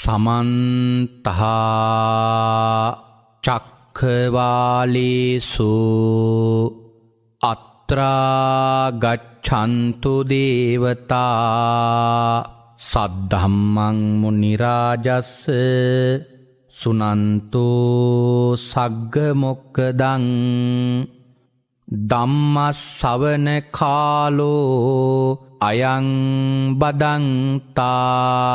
සමන්තහා චක්කවාලේසු අත්‍රාගච්ඡන්තු දේවතා සද්ධම්මං මුනිරාජස්ස සුනන්තු සග්ගමොක්කදං ධම්මස් සවන කාලෝ අයං බදන්තා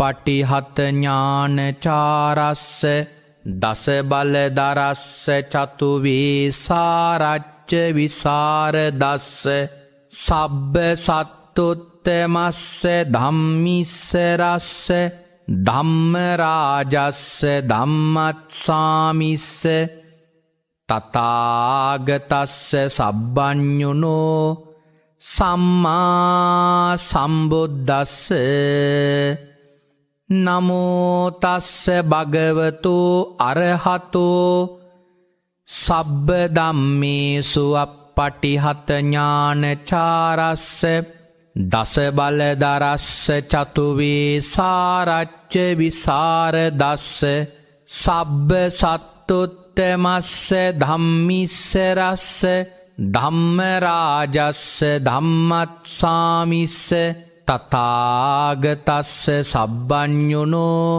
පටිහත ඥානචාරස්ස දසබලදරස්ස චතුවේ සාරච්ච විසාරදස්ස සබ්බ සත්තුත්තමස්ස ධම්මිස්සරස්ස ධම්මරාජස්ස ධම්මත්සාමිස්ස තතාගතස්ස සබ්බ්ඥුනෝ සම්මා සම්බුද්ධස්ස නමුතස්ස භගවතු අරහතු සබ්බ දම්මේසු පටිහතඥානචාරස්ස දසබලදරස්ස චතුවේ සාරච්ච විසාර දස්ස සබ්බ සත්තුත්තමස්ස ධම්මිස්සරස්ස ධම්මරාජස්ස ධම්මත්සාමිස්ස තතාගතස්ස සබ්බ්ඥුණෝ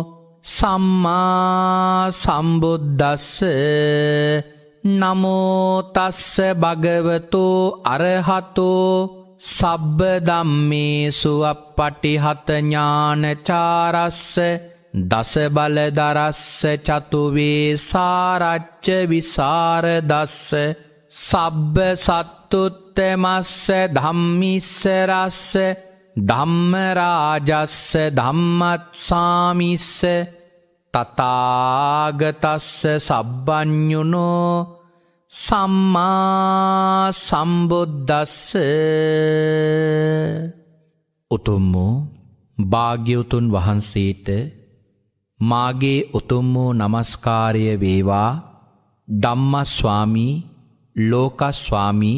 සම්මා සම්බුද්ධස්ස නමෝතස්ස භගවතෝ අරහතෝ සබ්බ දම්මේසු පටිහතඥානචාරස්ස දස බලදරස්ස චතුවේ සාරච්ච විසාරදස්ස සබ්බ සත්තුත්තමස්ස ධම්මිස්සරස්ස ධම්මරාජස්ස ධම්මත්සාමිස්ස තතාගතස්ස සබ්බ්ඥුනෝ සම්මා සම්බුද්ධස්ස උතුම් වූ භාග්‍යවතුන් වහන්සේට මාගේ උතුම් වූ නමස්කාරය වේවා ධම්මස්වාමී ලෝකස්වාමී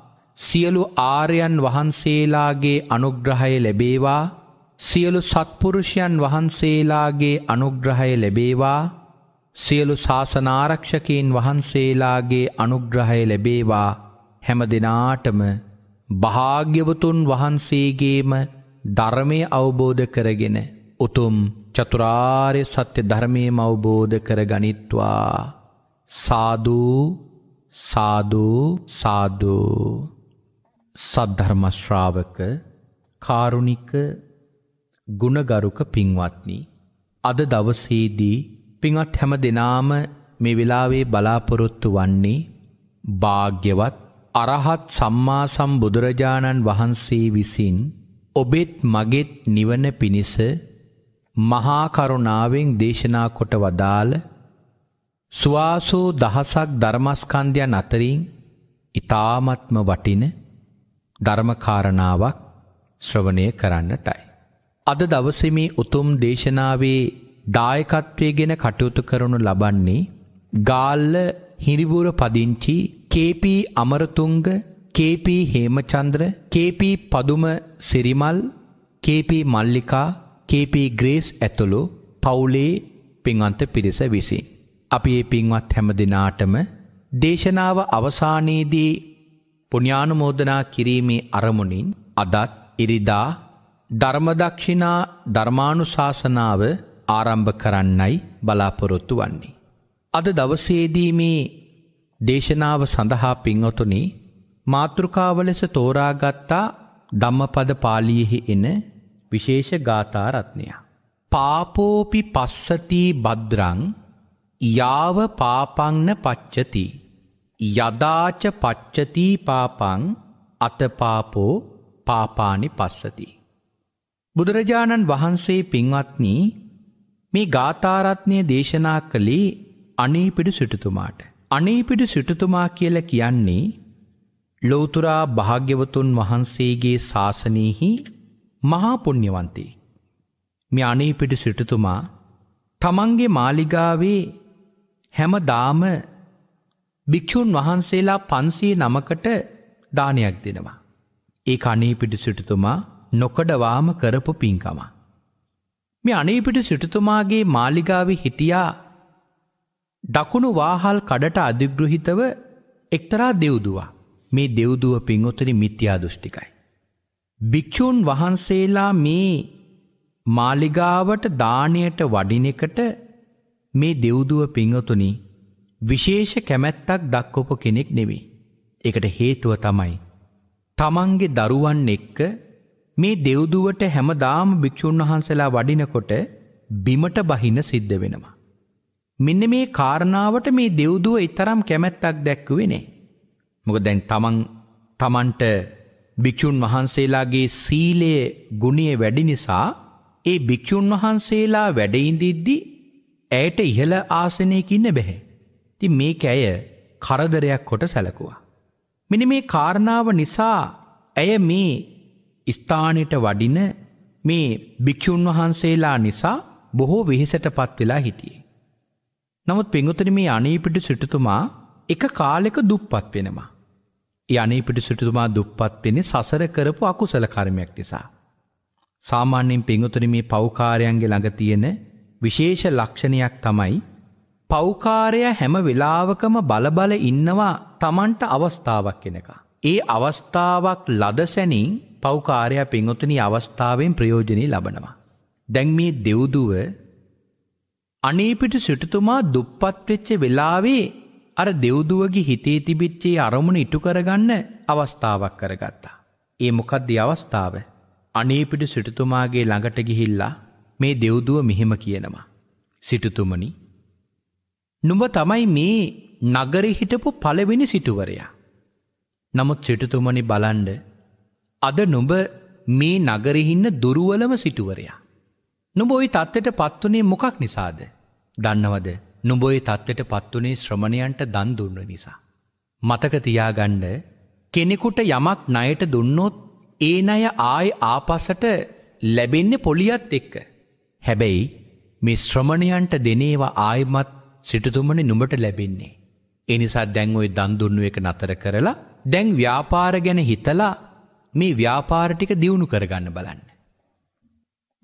සියලු ආර්යන් වහන්සේලාගේ අනුග්‍රහය ලැබේවා සියලු සත්පුරුෂයන් වහන්සේලාගේ අනුග්‍රහය ලැබේවා සියලු ශාසනාරක්ෂකීන් වහන්සේලාගේ අනුග්‍රහය ලැබේවා හැම දෙනාටම භාග්‍යවතුන් වහන්සේගේම ධර්මය අවබෝධ කරගෙන උතුම් චතුරාර්ය සත්‍ය ධර්මයම අවබෝධ කරගනිත්වා සාදු සාදු සාදු සද්ධර්මශ්‍රාවක කාරුණික ගුණගරුක පින්වත්නි අද දවසේදී පිඟත් හැම දෙනාම මේ වෙලාවේ බලාපොරොත්තු වන්නේ භාග්‍යවත් අරහත් සම්මා සම්බුදුරජාණන් වහන්සේ විසින් ඔබෙත් මගෙත් නිවන පිණිස මහා කරුණාවෙන් දේශනා කොට වදාළ සුවාසෝ දහසක් ධර්mස්කන්ධයන් අතරින් ඊ타මත්ම වටිනා ධර්මකාරණාවක් ශ්‍රවණය කරන්නටයි. අද දවසමි උතුම් දේශනාවේ දායකත්වය ගෙන කටයුතු කරනු ලබන්නේ ගාල්ල හිරිබුර පදිංචි KP Amarathunga KP Hemachandra KP Paduma Sirimal KP Mallika KP Grace ඇතුළු පවුලේ පින්වන්ත පිරිස විසින්. අපි ඒ පින්වත් හැම දෙනාටම දේශනාව අවසානයේදී පුණ්‍යානුමෝදනා කිරීමේ අරමුණින් අදත් ඉරිදා ධර්මදක්ෂිනා ධර්මානුශාසනාව ආරම්භ කරන්නයි බලාපොරොත්තු වන්නේ. අද දවසේදී මේ දේශනාව සඳහා පින්වතුනි මාතෘකාව ලෙස තෝරාගත්තා ධම්මපද පාලියෙහි එන විශේෂ ගාථා රත්නය. පාපෝපි පස්සති භද්‍රං යාව පාපන්න පච්චති යදාච පච්චතී පාපං අතපාපෝ පාපානි පස්සති. බුදුරජාණන් වහන්සේ පින්වත්නී මේ ගාථාරත්නය දේශනා කළේ අනේපිඩු සිටුතුමාට. අනේපිඩු සිටුතුමා කියල කියන්නේ ලෝතුරා භාග්‍යවතුන් වහන්සේගේ ශාසනයහි මහාපුුණ්්‍යවන්තේ. මේ අනේපිඩු සිටුතුමා තමන්ගේ මාලිගාවේ හැම දාම භික්‍ෂූන් වහන්සේලා පන්සේ නමකට දානයක් දෙනවා. ඒ අනේ පිටි සිටුතුමා නොකඩවාම කරපු පින්කම. මේ අනේපිටි සිටුතුමාගේ මාලිගාව හිටියා දකුණු වාහල් කඩට අධිග්‍රහිතව එක්තරා දෙව්දවා මේ දෙව්දුව පින්වොතරි මිත්‍යා දෘෂ්ටිකයි. භික්‍ෂූන් වහන්සේලා මේ මාලිගාවට දානයට වඩින එකට මේ දෙව්දුව පින්වතුනිි විශේෂ කැමැත්තක් දක්කොප කෙනෙක් නෙවෙයි. එකට හේතුව තමයි. තමන්ගේ දරුවන් එක්ක මේ දෙව්දුවට හැමදාම භික්‍ෂූන් වහන්සලා වඩිනකොට බිමට බහින සිද්ධ වෙනවා. මෙන්න මේ කාරණාවට මේ දෙව්දුව ඊතරම් කැමැත්තක් දැක්කුවේ නෑ. මොකද දැන් තමන් තමන්ට භික්ෂුන් වහන්සේලාගේ සීලයේ ගුණය වැඩි නිසා ඒ භික්ෂුන් වහන්සේලා වැඩ ඉඳිද්දි ඇයට ඉහළ ආසනයක ඉන්න බෑ. ති මේක ඇය කරදරයක් කොට සැලකුවා. මෙනි මේ කාරණාව නිසා ඇය මේ ස්ථානයට වඩින මේ භික්‍ෂූන් වහන්සේලා නිසා බොහෝ වෙහෙසට පත් වෙලා හිටියේ. නමුත් පෙංගුතන මේ අනීපිටි සිටුතුමා එක කාලෙක දුප්පත් වෙනවා. යනීපිටි සිටුතුමා දුප්පත් වෙන සසර කරපු අකුසල කර්මයක් නිසා. සාමාන්‍යයෙන් පෙංගුතන මේ පෞකාරයන්ගේ ළඟ තියෙන විශේෂ ලක්ෂණයක් තමයි පෞකාරය හැම වෙලාවකම බලබල ඉන්නවා තමන්ට අවස්ථාවක් කෙනක. ඒ අවස්ථාවක් ලදසැනින් පෞකාරය පින්වතුනි අවස්ථාවෙන් ප්‍රයෝජනී ලබනවා. දැන් මේ දෙව්දුව අනේපිට සිටතුමා දුප්පත්වෙච්ච වෙලාවේ අර දෙව්දුවගේ හිතේ තිබිච්චේ අරමුණ ඉටු කරගන්න අවස්ථාවක් කරගත්තා. ඒ මොකක්ද අවස්ථාව අනේපිට සිටතුමාගේ ළඟට ගිහිල්ලා මේ දෙව්දුව මෙහෙම කියනවා. සිටතුමනි නුඹ තමයි මේ නගරෙ හිටපු පළවෙනි සිටුවරයා. නමුත් සිටුතුමනි බලන්ඩ අද නුඹ මේ නගරහින්න දුරුවලම සිටුවරයා. නුඹ ඔයි තත්ත්වට පත්වනේ මොකක් නිසාද. දන්නවද නුඹොයි තත්ත්වට පත්වනේ ශ්‍රමණයන්ට දන් දුන්න නිසා. මතක තියාගණ්ඩ කෙනෙකුට යමක් ණයට දුන්නොත් ඒ අය ආය ආපසට ලැබෙන්නේ පොලියත් එක්ක. හැබැයි මේ ශ්‍රමණයන්ට දෙනේවා ආයමත් සිටතුමන නුඹට ලැබෙන්නේ. එනිසා දැන් ඔය දන්දුන්නු එක නතර කරලා දැන් ව්‍යාපාර ගැන හිතලා මේ ව්‍යාපාරටික දියුණු කරගන්න බලන්න.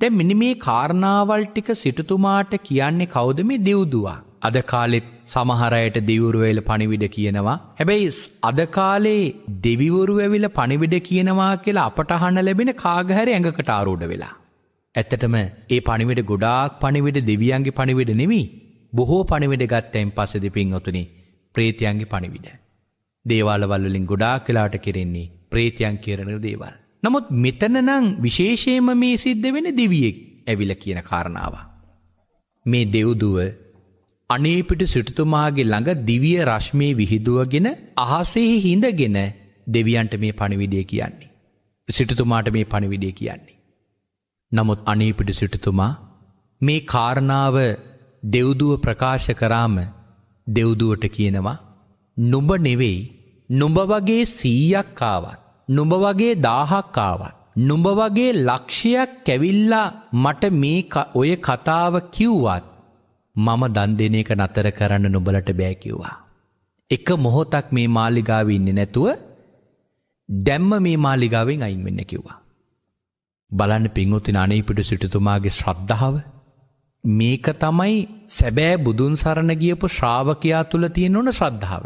දැ මිනි මේ කාරණාවල් ටික සිටතුමාට කියන්නේ කෞද මේ දියුදවා. අද කාලෙත් සමහරයට දෙවුරුවල පණිවිඩ කියනවා. හැබැයි අද කාලේ දෙවිවරු ඇවිල පණිවිඩ කියනවා කියලා අපට අහන්න ලැබෙන කාගහැර ඇඟකට ආරෝඩ වෙලා. ඇත්තටම ඒ පණිවිඩ ගොඩාක් පණිවිඩ දෙවියන්ගේ පණිවිඩ නෙමී බොහෝ පණිවිඩ ගත්තැයින් පස්සෙදි පින්වතුනි ප්‍රේතියන්ගේ පණිවිඩ. දේවාලවල්වලින් ගොඩාක් කලාට කෙරෙන්නේ ප්‍රේතියන් කරන දේවල්. නමුත් මෙතන නම් විශේෂයම මේ සිද්ධ වෙන දෙවියෙක් ඇවිල කියන කාරණාව. මේ දෙව්දුව අනේපිට සිටුතුමාගේ ළඟ දිවිය රශ්මය විහිදුවගෙන අහසෙහි හිඳගෙන දෙවියන්ට මේ පණිවිඩය කියන්නේ. සිටුතුමාට මේ පණිවිඩය කියන්නේ. නමුත් අනේපිට සිටුතුමා මේ කාරණාව දෙව්දුව ප්‍රකාශ කරාම දෙව්දුවට කියනවා නුඹ නෙවෙයි නුඹ වගේ සීයක්කාවත් නුඹ වගේ දාහක්කාවත් නුඹ වගේ ලක්ෂයක් කැවිල්ලා මට මේ ඔය කතාව කිව්වත් මම දන් දෙන එක නතර කරන්න නොබලට බෑකිව්වා. එක මොහොතක් මේ මාලිගාව ඉන්න නැතුව දැම්ම මේ මාලිගාවෙන් අයින් වෙන්න කිව්වා. බලන්න පින්වතින අනේ පිටු සිටුතුමාගේ ශ්‍රද්ධාව මේක තමයි සැබෑ බුදුන් සරණ ගියපු ශ්‍රාවකයා තුළ තියෙන ඕන ශ්‍රද්ධාව.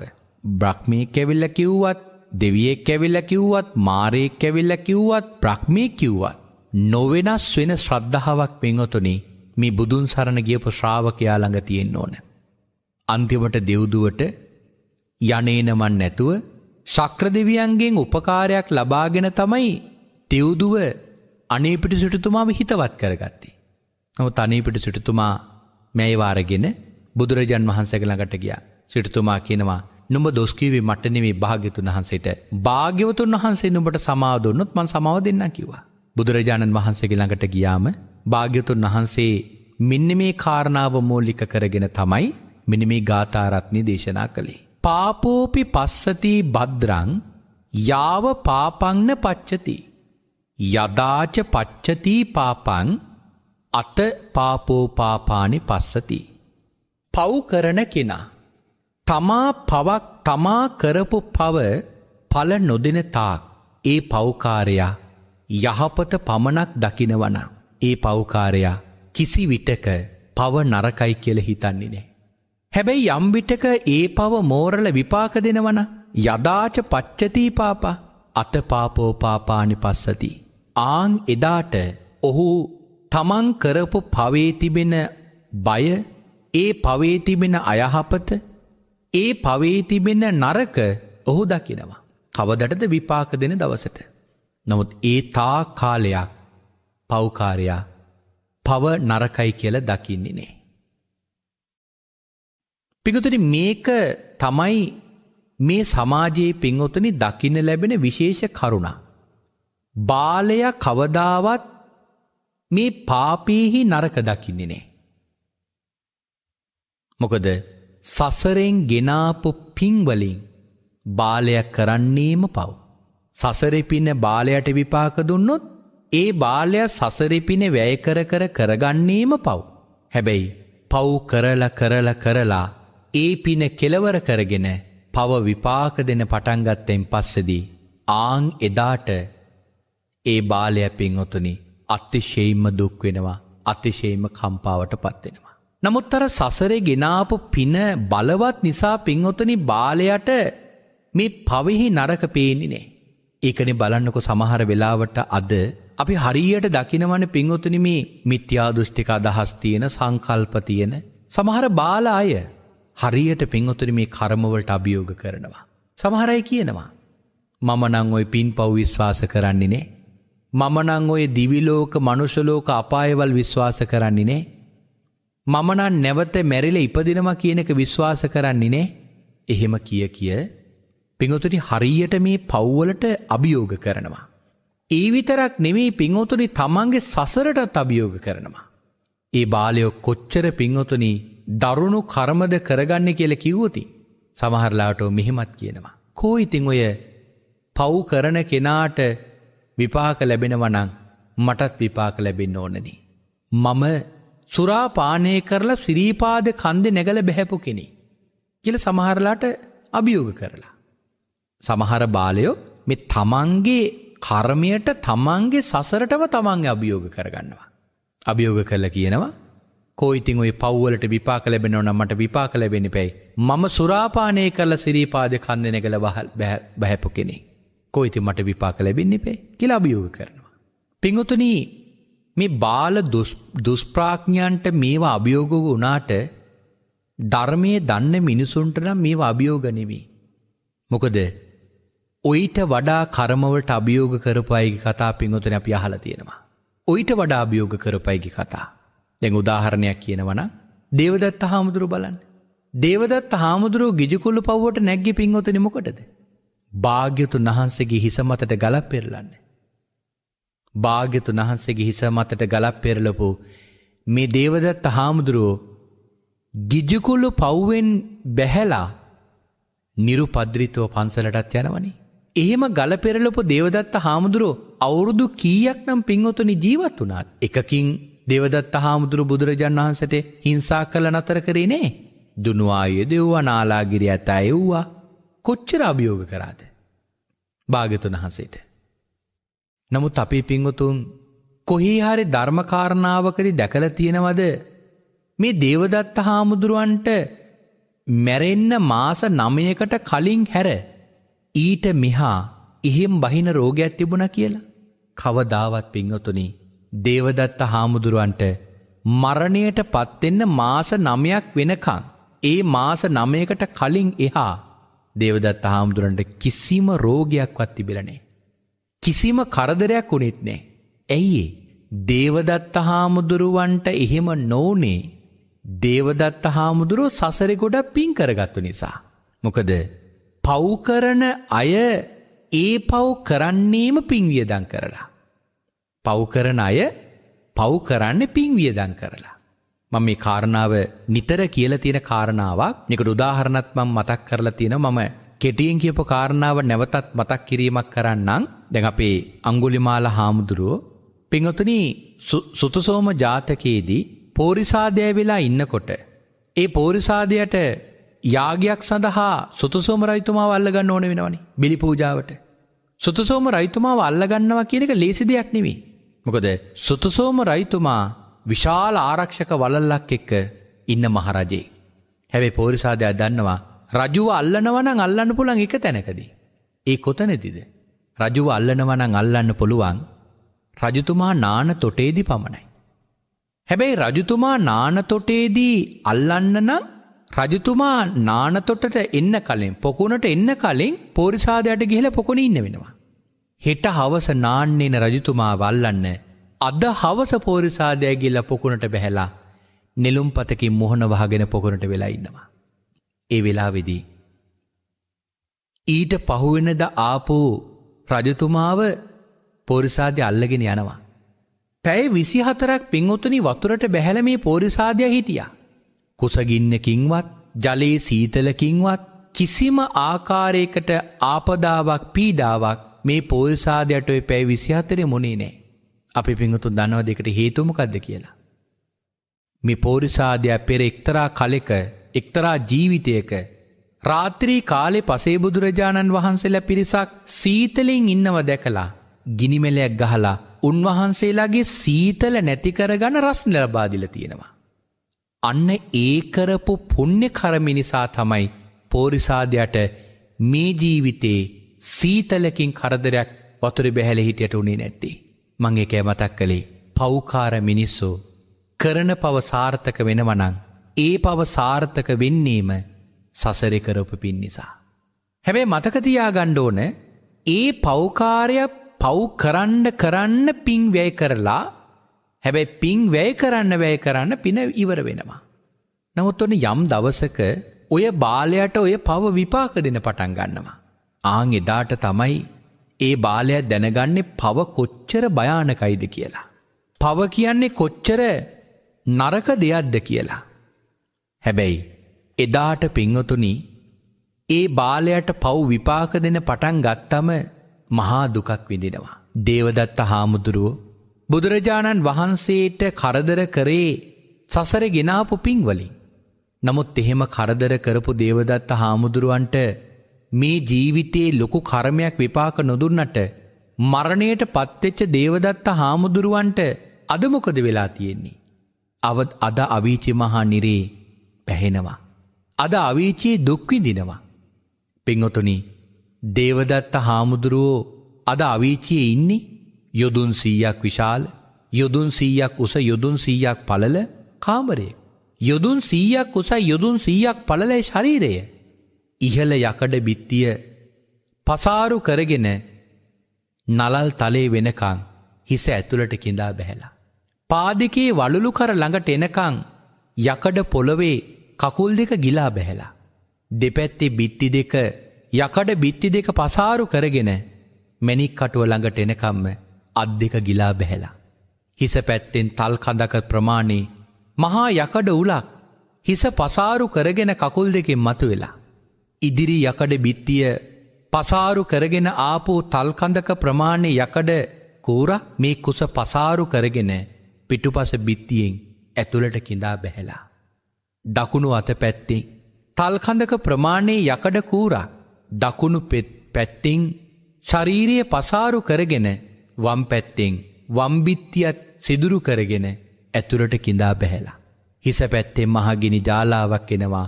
බ්‍රහ්මී කැවිල්ල කිව්වත් දෙවියෙක් කැවිල්ල කිව්වත් මාරයෙක් කැවිල්ල කිව්වත් ප්‍රක්්මී කිව්වත්. නොවෙනස් වෙන ශ්‍රද්ධාවක් පෙන්වතුනි මේ බුදුන් සරණ ගියපු ශ්‍රාවකයා ළඟ තියෙන්න ඕන. අන්තිමට දෙව්දුවට යනේනමන් නැතුව ශක්‍ර දෙවියන්ගෙන් උපකාරයක් ලබාගෙන තමයි තෙව්දුව අනේපිටි සිටුතුමාම හිතවත් කරගත්තේ. නමුත් අනීපිට සිටුතුමා මැයිවාරගෙන බුදුරජන් වහන්සැගලඟට ගිය සිටුතුමා කියනවා නුඹ දොස්කීවී මට්ටනෙවී භාග්‍යතුන් වහන්සේට භාග්‍යවතුන් වහන්සේ නුඹට සමාවදුන්නොත් මන් සමාව දෙන්න කිවා. බුදුරජාණන් වහන්සේගලඟට ගියාම භාග්‍යතුන් වහන්සේ මෙන්න මේ කාරණාව මූලික කරගෙන තමයි මෙන මේ ගාථාරත්නි දේශනා කළේ. පාපෝපි පස්සති බද්රං යාව පාපංන පච්චති. යදාච පච්චති පාපං අත පාපෝපාපානි පස්සති. පව් කරන කෙනා. තමා පවක් තමා කරපු පව පල නොදෙන තාක් ඒ පවකාරයා යහපත පමණක් දකිනවන. ඒ පවකාරයා කිසි විටක පව නරකයි කියල හිතන්නේ නෑ. හැබැයි යම්විටක ඒ පව මෝරල විපාක දෙනවන යදාච පච්චතීපාපා අතපාපෝපාපානි පස්සති. ආං එදාට ඔහු තමන් කරපු පවේතිබෙන බය ඒ පවේතිබෙන අයහපත ඒ පවේතිබෙන නරක ඔහු දකිනවා. කවදටද විපාක දෙන දවසට. නමුත් ඒ තා කාලයක් පෞකාරයා පව නරකයි කියල දකින්නේ නේ. පිගතුනි මේක තමයි මේ සමාජයේ පින්වතුනි දකින්න ලැබෙන විශේෂ කරුණා. බාලය කවදාවත් මේ පාපයහි නරක දකින්නේ නෑ. මොකද සසරෙන් ගෙනාපු පිංවලින් බාලයක් කරන්නේම පව්. සසරපින බාලයට විපාක දුන්නොත් ඒ බාලයක් සසරපින වැයකර කර කරගන්නේම පව්. හැබැයි පව් කරල කරල කරලා ඒ පින කෙලවර කරගෙන පව විපාක දෙන පටන්ගත්තෙන් පස්සදී ආං එදාට ඒ බාලයක් පින් ඔතුනිි අතිශේම දුක්වෙනවා අතිශේම කම්පාවට පත්වෙනවා. නමුත් අර සසරේ ගෙනාපු පින බලවත් නිසා පින්වතනි බාලයට මේ පවිහි නරක පේනිනේ. ඒකනේ බලන්නකො සමහර වෙලාවට අද අපි හරියට දකිනවන පින්වතන මේ මිත්‍යාදෘෂ්ටික අදහස් තියෙන සංකල්ප තියෙන සමහර බාල අය හරියට පින්වතුන මේ කරමවලට අභියෝග කරනවා. සමහරයි කියනවා. මම නං ඔයි පින් පව් විශ්වාස කරන්නේ නේ මමනං ඔය දිවිලෝක මනුෂලෝක අපායවල් විශ්වාස කරන්නේ නේ. මමනන් නැවත මැරිල ඉපදිනවා කියන එක විශ්වාස කරන්නේ නේ. එහෙම කිය කිය පිඟොතුනි හරියට මේ පව්වලට අභියෝග කරනවා. ඒ විතරක් නෙමේ පිංහොතුනි තමන්ගේ සසරටත් අභියෝග කරනවා. ඒ බාලයෝ කොච්චර පිංහොතුනි දරුණු කරමද කරගන්න කියල කිව්වති සමහරලාට මෙහෙමත් කියනවා. කෝ ඉතිං ඔය පව් කරන කෙනාට විපාක ලැබෙනවනං මටත් විපාක ලැබෙන්න ඕනනි. මම සුරාපානය කරලා සිරීපාද කන්දෙ නැගල බැහැපු කෙනෙ. කියල සමහරලාට අභියෝග කරලා. සමහර බාලයෝ මෙ තමන්ගේ කර්මයට තමන්ගේ සසරටම තමන්ගේ අභියෝග කරගන්නවා. අභියෝග කරල කියනවා කෝයිතින් ඔය පව්වලට විපාක ලැබෙන ඕන මට විපාක ලැබෙන පැයි මම සුරාපානය කරල සිරීපාද කන්දෙනගල බැහැපු කෙනෙක්. කොයිති මට විපාක ලැබෙන්න්න එපේ කියලා අභියෝග කරනවා. පිංහොතුන මේ බාල දුස්ප්‍රාඥ්ඥන්ට මේවා අභියෝග වනාට ධර්මය දන්න මිනිසුන්ටනම් මේවා අභියෝගනෙවී. මොකද ඔයිට වඩා කරමවට අභියෝග කරපයගි කතා පිංහොතන අපි අහල තියෙනවා. ඔයිට වඩා අභියෝග කරපයගි කතා. දැන් උදාහරණයක් කියනවන දේවදත්ත හාමුදුරු බලන්න. දේවදත් හාමුදුරුව ගිජිකුල්ල පව්වට නැග්ගි පින්වොතනමකොටද. භාග්‍යතුන් වහන්සේගේ හිසමතට ගලක් පෙරලන්න. භාග්‍යතුන් වහන්සේගේ හිසමතට ගලක් පෙරලපු මේ දේවදත්ත හාමුදුරුවෝ ගිජිකුල්ලු පව්වෙන් බැහැලා නිරුපද්‍රිතව පන්සලටත් යනවනි. එහෙම ගල පෙරලපු දේවදත්ත හාමුදුරුවෝ අවුරුදු කීයක් නම් පින්වතුනි ජීවත් වුණත් එකකින් දෙවදත්ත හාමුදුරු බුදුරජන් වහන්සට හිංසා කළ නතර කරේ නේ. දුනුවාය දෙව්වා නාලාගිරි ඇතා එව්වා කොච්චර අභියෝග කරාද. භාගතුන් වහන්සේට. නමුත් අපේ පිංවතුන් කොහි හරි ධර්මකාරණාවකරි දැකල තියෙනවද මේ දේවදත්ත හාමුදුරුවන්ට මැරෙන්න මාස නමයකට කලින් හැර ඊට මිහා ඉහෙම් බහින රෝගයක් තිබුණ කියලා කවදාවත් පිංවතුනි දේවදත්ත හාමුදුරුවන්ට මරණයට පත්වෙන්න මාස නමයක් වෙනකං ඒ මාස නමයකට කලින් එහා දේවදත් හාමුදුරන්ට කිසිම රෝගයක්වත් තිබිලනේ. කිසිම කරදරයක් වුනෙත් නෑ. ඇයිඒ දේවදත්ත හාමුදුරුවන්ට එහෙම නෝනේ දේවදත්ත හාමුදුරුව සසරෙ ගොඩ පින් කරගත්තු නිසා. මොකද පව්කරන අය ඒ පව් කරන්නේම පින්වියදන් කරලා. පව්කරන අය පව් කරන්න පින්වියදන් කරලා. මම මේ කාරණාව නිතර කියලා තියෙන කාරණාවක්. නිකට උදාහරණත් මම මතක් කරලා තියෙනවා මම කෙටියෙන් කියපු කාරණාව නැවතත් මතක් කිරීමක් කරන්නම්. දැන් අපේ අඟුලිමාල හාමුදුරුව පින්වතුනි සුතසෝම ජාතකයේදී පෝරිසාදය වෙලා ඉන්නකොට ඒ පෝරිසාදයට යාගයක් සඳහා සුතසෝම රයිතුමාව අල්ලගන්න ඕන වෙනවනේ බිලි පූජාවට. සුතසෝම රයිතුමාව අල්ලගන්නවා කියන එක ලේසි දෙයක් නෙවෙයි. මොකද සුතසෝම රයිතුමා විශාල ආරක්ෂක වලල්ලක් එක්ක ඉන්න මහරජේ. හැබැයි පෝරිසාදයක් දන්නවා රජුව අල්ලනවනං අල්ලන්න පුළන් එක තැනකදී. ඒ කොතනෙතිද. රජුව අල්ලනවනං අල්ලන්න පුළුවන් රජතුමා නාන තොටේදි පමණයි. හැබැයි රජතුමා නාන තොටේදී අල්ලන්න නම් රජතුමා නානතොටට එන්න කලින් පොකුණට එන්න කලින් පෝරිසාදයට ගිහල පොකුණ ඉන්න වෙනවා. හෙට හවස නාන්නෙන රජතුමා වල්ලන්න අද හවස පෝරිසාදයගිල්ල පොකුණට බැහැලා නෙලුම් පතකින් මොහොන වහගෙන පොකුණට වෙලා ඉන්නවා. ඒ වෙලා වෙදී. ඊට පහුවෙනද ආපූ රජතුමාව පෝරිසාදය අල්ලගෙන යනවා. පැයි විසි හතරක් පින්වතුනි වතුරට බැහැල මේ පෝරිසාදය හිටිය. කුසගින්නකින්වත් ජලයේ සීතලකින්වත් කිසිම ආකාරයකට ආපදාවක් පීඩාවක් මේ පෝල්සාධයටඔයි පැයි විසිහතරය මොනේ නෑ. අපි පිංහතුන් දනව දෙකට හේතුමකක්ද කියලා. මේ පෝරිසාධයක් පෙර එක්තරා කලෙක එක්තරා ජීවිතයක රාත්‍රී කාලෙ පසේබුදුරජාණන් වහන්සේලා පිරිසක් සීතලින් ඉන්නව දැකලා ගිනිමෙලයක් ගහලා උන්වහන්සේලාගේ සීතල නැතිකරගන රස්න ලබාදිල තියෙනවා. අන්න ඒ කරපු පුුණ්‍ය කරමිනිසා තමයි පෝරිසාධයට මේ ජීවිතේ සීතලකින් කරදරයක් වතුර බැහැල හිටියට උනේ නැත්තේ. මං එකෑ මතක් කළේ පෞකාර මිනිස්සු කරන පව සාර්ථක වෙනවනං ඒ පව සාර්ථක වෙන්නේම සසරෙ කරපු පින් නිසා. හැබැයි මතකතියා ගණ්ඩෝන ඒ පෞකාරය පව් කරන්ඩ කරන්න පිං වැය කරලා හැබැයි පිං වැය කරන්න වැය කරන්න පින ඉවර වෙනවා. නමුත් ඔන යම් දවසක ඔය බාලයට ඔය පව විපාක දෙන පටන් ගන්නවා. ආං එදාට තමයි ඒ බාලයක් දැනගන්නේ පව කොච්චර භයානකයිද කියලා. පව කියන්නේ කොච්චර නරක දෙයක්ද කියලා. හැබැයි එදාට පිංවතුනි ඒ බාලයට පව් විපාක දෙන පටන් ගත්තම මහා දුකක් විඳිනවා. දේවදත්ත හාමුදුරුවෝ බුදුරජාණන් වහන්සේට කරදර කරේ සසර ගෙනාපු පින්වලින්. නමුත් එහෙම කරදර කරපු දේවදත්ත හාමුදුරුවන්ට මේ ජීවිතයේ ලොකු කර්මයක් විපාක නොදුන්නට මරණයට පත්වෙච්ච දේවදත්ත හාමුදුරුවන්ට අද මොකද වෙලා තියෙන්නේ. අවත් අද අවීචි මහා නිරේ පැහෙනවා. අද අවීචයේ දුක්විඳිනවා. පෙංගොතුනි දේවදත්ත හාමුදුරුවෝ අද අවීචයේ ඉන්නේ යොදුන් සීයක් විශාල යොදුන් සීයක් උස යොදුන් සීයක් පලල කාමරය. යොදුන් සීයක් උස යොදුන් සීයක් පලලයි ශරීරය. ඉහළ යකඩ බිත්තිය පසාරු කරගෙන නලල් තලේ වෙනකං හිස ඇතුළට කිඳා බැහැලා. පාදිකේ වලුළු කර ළඟට එනකං යකඩ පොළොවේ කකුල් දෙක ගිලා බැහැලා. දෙපැත්තේ බිත්ති දෙක යකඩ බිත්ති දෙක පසාරු කරගෙන මැනික් කටුව ළඟට එනකම්ම අත් දෙක ගිලා බැහැලා. හිස පැත්තෙන් තල් කඳක ප්‍රමාණේ මහා යකඩ උලක් හිස පසාරු කරගෙන කකුල් දෙකෙන් මතු වෙලා. ඉදිරි යකඩ බිත්තිය පසාරු කරගෙන ආපු තල්කඳක ප්‍රමාණය යකඩ කූර මේ කුස පසාරු කරගෙන පිටුපස බිත්තියෙන් ඇතුළට කිඳා බැහැලා. දකුණු අත පැත්තෙන් තල්කඳක ප්‍රමාණයේ යකඩ කූර දකුණු පැත්තෙන් ශරීරයේ පසාරු කරගෙන වම් පැත්තෙන් වම්බිත්තියත් සිදුරු කරගෙන ඇතුළට කිඳා බැහැලා. හිස පැත්තෙන් මහගිනි ජාලාවක් එෙනවා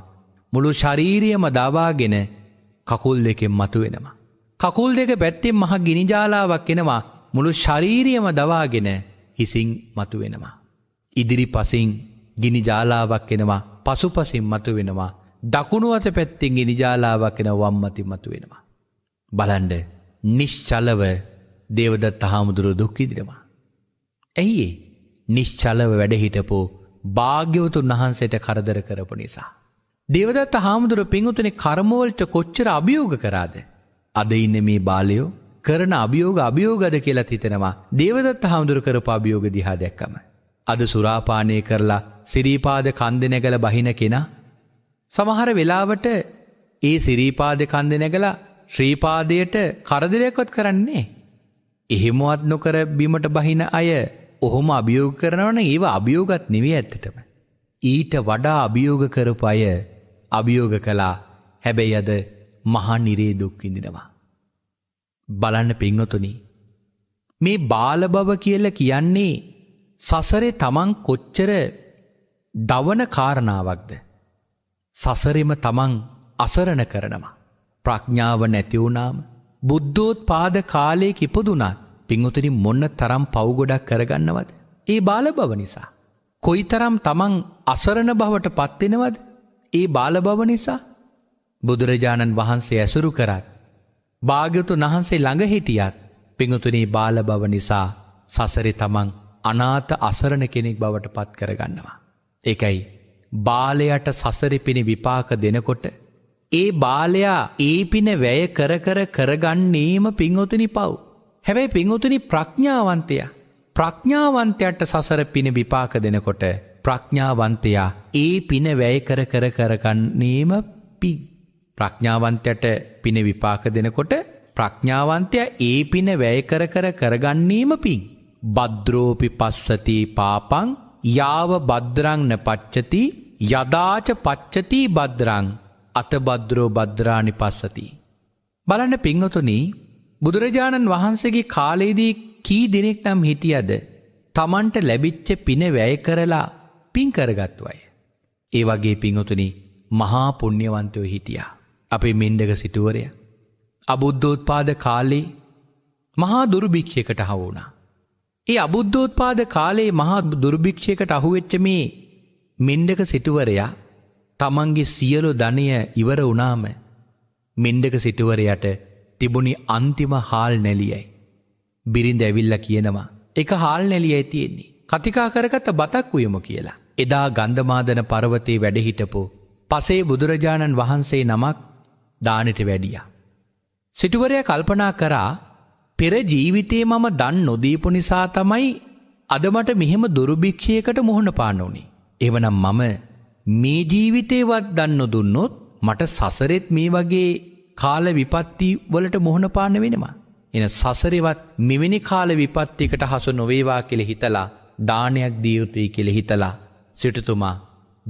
මුළු ශරීරියම දවාගෙන කකුල් දෙකෙන් මතුවෙනවා. කකුල් දෙක පැත්තෙන් මහ ගිනිජාලාවක් එෙනවා මුළු ශරීරියම දවාගෙන හිසින් මතුවෙනවා. ඉදිරි පසින් ගිනිජාලාවක් එෙනවා පසුපසින් මතුවෙනවා දකුණුවත පැත්තිෙන් ගිනිජාලාවක් එෙන වම්මති මතුවෙනවා. බලන්ඩ නිශ්චලව දේවදත් හාමුදුරු දුක්කිදිරවා. ඇයිඒ නිශ්චලව වැඩහිටපු භාග්‍යවතුන් වහන්සේට කරදර කරපු නිසා. දේවදත්ත හාමුදුර පිංහතුනෙ කර්මෝල්ට කොච්චර අභියෝග කරාද. අද ඉන්න මේ බාලයෝ කරන අභියෝග අභියෝගද කියලා හිතෙනවා දේවදත්ත හාමුදුර කරපු අභියෝග දිහා දැක්කම. අද සුරාපානය කරලා සිරීපාද කන්ද නැගල බහින කෙනා. සමහර වෙලාවට ඒ සිරීපාද කන්ද නැගල ශ්‍රීපාදයට කරදරයකොත් කරන්නේ. එහෙමවත් නොකර බිමට බහින අය ඔහොම අභියෝග කරනවන ඒව අභියෝගත් නෙවී ඇත්තටම. ඊට වඩා අභියෝග කරපු අය අභියෝග කලා හැබැයි අද මහා නිරේ දුක්විඳිනවා. බලන්න පිංහතුනි. මේ බාලබව කියල කියන්නේ සසරේ තමන් කොච්චර දවන කාරණාවක්ද. සසරෙම තමන් අසරණ කරනවා. ප්‍රඥාව නැතිවුණාම බුද්ධෝත් පාද කාලය කිපදුනාත් පිංහතුනි මොන්න තරම් පව්ගොඩක් කරගන්නවද. ඒ බාලබව නිසා. කොයි තරම් තමන් අසරණ බවට පත්වෙනවද ඒ බාලබව නිසා බුදුරජාණන් වහන්සේ ඇසුරු කරත් භාග්‍යතු වහන්සේ ළඟ හිටියත් පිඟුතුනේ බාලබව නිසා සසරි තමන් අනාත අසරණ කෙනෙක් බවට පත් කරගන්නවා. එකයි බාලයට සසරි පිණි විපාක දෙනකොට ඒ බාලයා ඒ පින වැය කර කර කරගන්නේම පිංවතුනි පව්. හැබැයි පිංවතුනි ප්‍රඥාවන්තය ප්‍රඥාවන්තයට සසර පින විපාක දෙනකොට ප්‍රඥාවන්තයා ඒ පින වැය කර කර කරගන්නේම පි ප්‍රඥාවන්තයට පින විපාක දෙනකොට ප්‍රඥාවන්තයා ඒ පින වැය කර කර කරගන්නේම පින් භද්‍රෝපි පස්සති පාපං යාව භද්‍රං නපච්චති යදාච පච්චති භද්‍රං අතබද්‍රෝ භද්‍රානි පස්සති බලන්න පින්වතුනි බුදුරජාණන් වහන්සේගේ කාලයේදී කී දෙනෙක් නම් හිටියද තමන්ට ලැබිච්ච පින වැය කරලා පින් කරගත්තු අය. ඒ වගේ පිංහතුනි මහා පුුණ්්‍යවන්තයෝ හිටියා. අපේ මෙන්ඩක සිටුවරය. අබුද්ධෝත්පාද කාලේ මහා දුරුභික්ෂයකට හවුනා. ඒ අබුද්ධෝත්පාද කාලේ මහා දුර්භික්ෂයකට අහුවෙච්ච මේ මෙන්ඩක සිටුවරයා තමන්ගේ සියලු ධනය ඉවර වනාම මෙන්ඩක සිටුවරයට තිබුණි අන්තිම හාල් නැලියයි. බිරිඳ ඇවිල්ල කියනවා එක හාල් නැලිය ඇතියෙන්නේ කතිකා කරගත්ත බතක් වයමු කියලා. එදා ගන්ධමාදන පරවතේ වැඩහිටපු පසේ බුදුරජාණන් වහන්සේ නමක් දානට වැඩිය. සිටුවරය කල්පනා කරා පෙර ජීවිතයේ මම දන් නොදීපු නිසා තමයි අද මට මෙහෙම දුරුභික්ෂයකට මුහුණ පාන්න ඕනි. එවනම් මම මේ ජීවිතේවත් දන්න දුන්නොත් මට සසරෙත් මේ වගේ කාල විපත්ති වලට මොහොන පාන්න වෙනවා. එන සසරෙවත් මෙවැනි කාල විපත්තිකට හසු නොවේවා කෙළ හිතලා දානයක් දියයුතුයි කෙළ හිතලා සිටුතුමා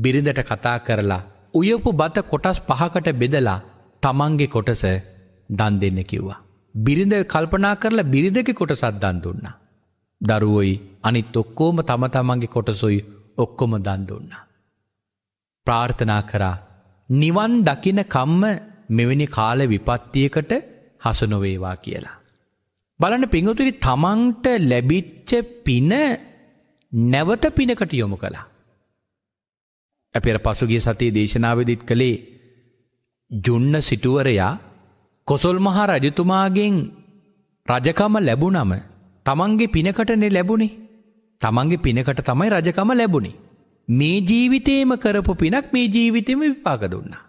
බිරිඳට කතා කරලා උයපු බත කොටස් පහකට බෙදලා තමන්ගේ කොටස දන් දෙන්න කිව්වා. බිරිඳ කල්පනා කරලා බිරිඳක කොටසත් දන් දුන්නා. දරුවොයි අනිත් ඔක්කෝම තම තමන්ගේ කොටසොයි ඔක්කොම දන් දුන්නා. ප්‍රාර්ථනා කරා නිවන් දකින කම්ම මෙවැනි කාල විපත්තියකට හසනොවේවා කියලා. බලන පිඟතුරි තමන්ට ලැබිච්ච පින නැවත පිනකට යොමු කලා. අපර පසුගේ සතිය දේශනාවදිත් කළේ ජුන්න සිටුවරයා කොසොල් මහා රජතුමාගෙන් රජකම ලැබුණම තමන්ගේ පිනකටනෙ ලැබුණේ තමන්ගේ පිනකට තමයි රජකම ලැබුණි. මේ ජීවිතේම කරපු පිනක් මේ ජීවිතම විපාක දුන්නා.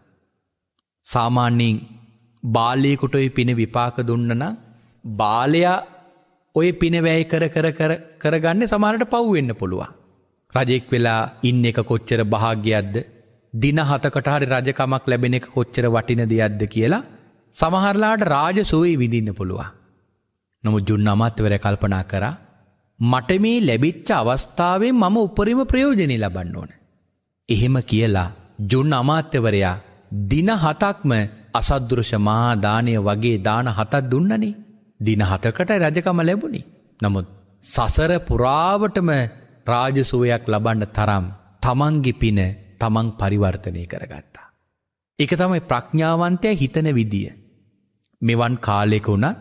සාමාන්‍යයෙන් බාලයකුට ඔය පින විපාක දුන්නන බාලයා ඔය පිනවැයි කර කරගන්න සමානට පව්වෙන්න පුළුවන්. රජෙක් වෙලා ඉන්න එක කොච්චර භාග්‍යයක්ද දින හතකටහරි රජකමක් ලැබෙන එක කොච්චර වටින දෙයක්ද කියලා සමහරලාට රාජ සුවයි විඳින්න පුළුවන්. නමුත් ජුන් අමත්වර කල්පනා කරා මට මේ ලැබිච්ච අවස්ථාවෙන් මම උපරිම ප්‍රයෝජනය ලබන්න ඕන. එහෙම කියලා ජුන් අමාත්‍යවරයා දින හතක්ම අසද්දෘෂ මහාදානය වගේ දාන හතත් දුන්නනේ දින හතකට රජකම ලැබුණි. නමුත් සසර පුරාවටම රාජසුවයක් ලබන්න තරම් තමන්ගි පින තමන් පරිවර්තනය කරගත්තා. එක තමයි ප්‍රඥාවන්තය හිතන විදිය. මෙවන් කාලෙක වුණත්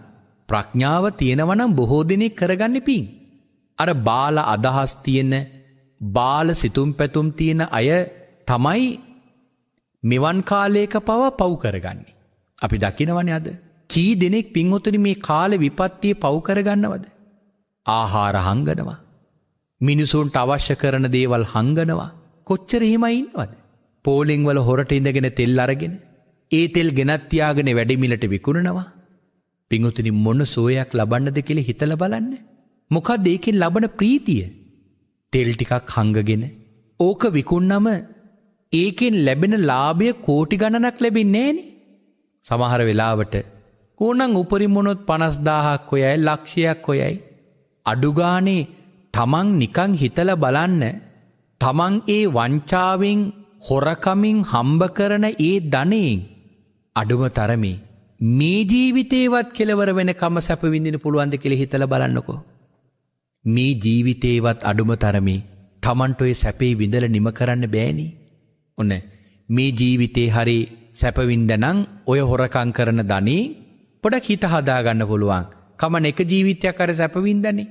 ප්‍රඥාව තියෙනවනම් බොහෝ දෙනෙක් කරගන්න පින්. අර බාල අදහස් තියෙන බාල සිතුම් පැතුම් තියෙන අය තමයි මෙවන් කාලයක පවා පව් කරගන්නේ. අපි දකිනවන අද. කී දෙනෙක් පින්වතුනි මේ කාල විපත්තිය පව් කරගන්නවද. ආහාර හංගනවා. මිනිසුන්ට අවශ්‍ය කරන දේවල් හංගනවා කොච්චර හිමයින්වද. පෝලිංවල හොරට ඉඳගෙන තෙල් අරගෙන ඒ තෙල් ගෙනත්තියාගෙන වැඩිමිලට විකුණනවා. පිංහුතුනි මොන සෝයක් ලබන්නද කෙළ හිතල බලන්න. මොකක්ද ඒකෙන් ලබන ප්‍රීතිය. තෙල් ටිකක් හංගගෙන ඕක විකුන්නම ඒකෙන් ලැබෙන ලාභය කෝටි ගණනක් ලැබෙන්නේ නෑනේ. සමහර වෙලාවට කෝනං උපරිමුණොත් පනස්දාහක් ඔොයයි ලක්ෂයක් ඔොයයි අඩුගානේ තමන් නිකං හිතල බලන්න තමන් ඒ වංචාවෙන් හොරකමින් හම්බ කරන ඒ ධනයෙන් අඩුම තරමේ මේ ජීවිතේවත් කෙලවර වෙනකම සැපවිඳින පුළුවන්ද කෙළ හිතල බලන්නකෝ. මේ ජීවිතේවත් අඩුම තරමේ තමන්ට ඔය සැපේ විඳල නිම කරන්න බෑනි. ඔන්න මේ ජීවිතේ හරි සැපවින්දනං ඔය හොරකං කරන ධනේ පොඩක් හිත හදාගන්න පුළුවන් කමන එක ජීවිතයක් කර සැපවින්දනේ.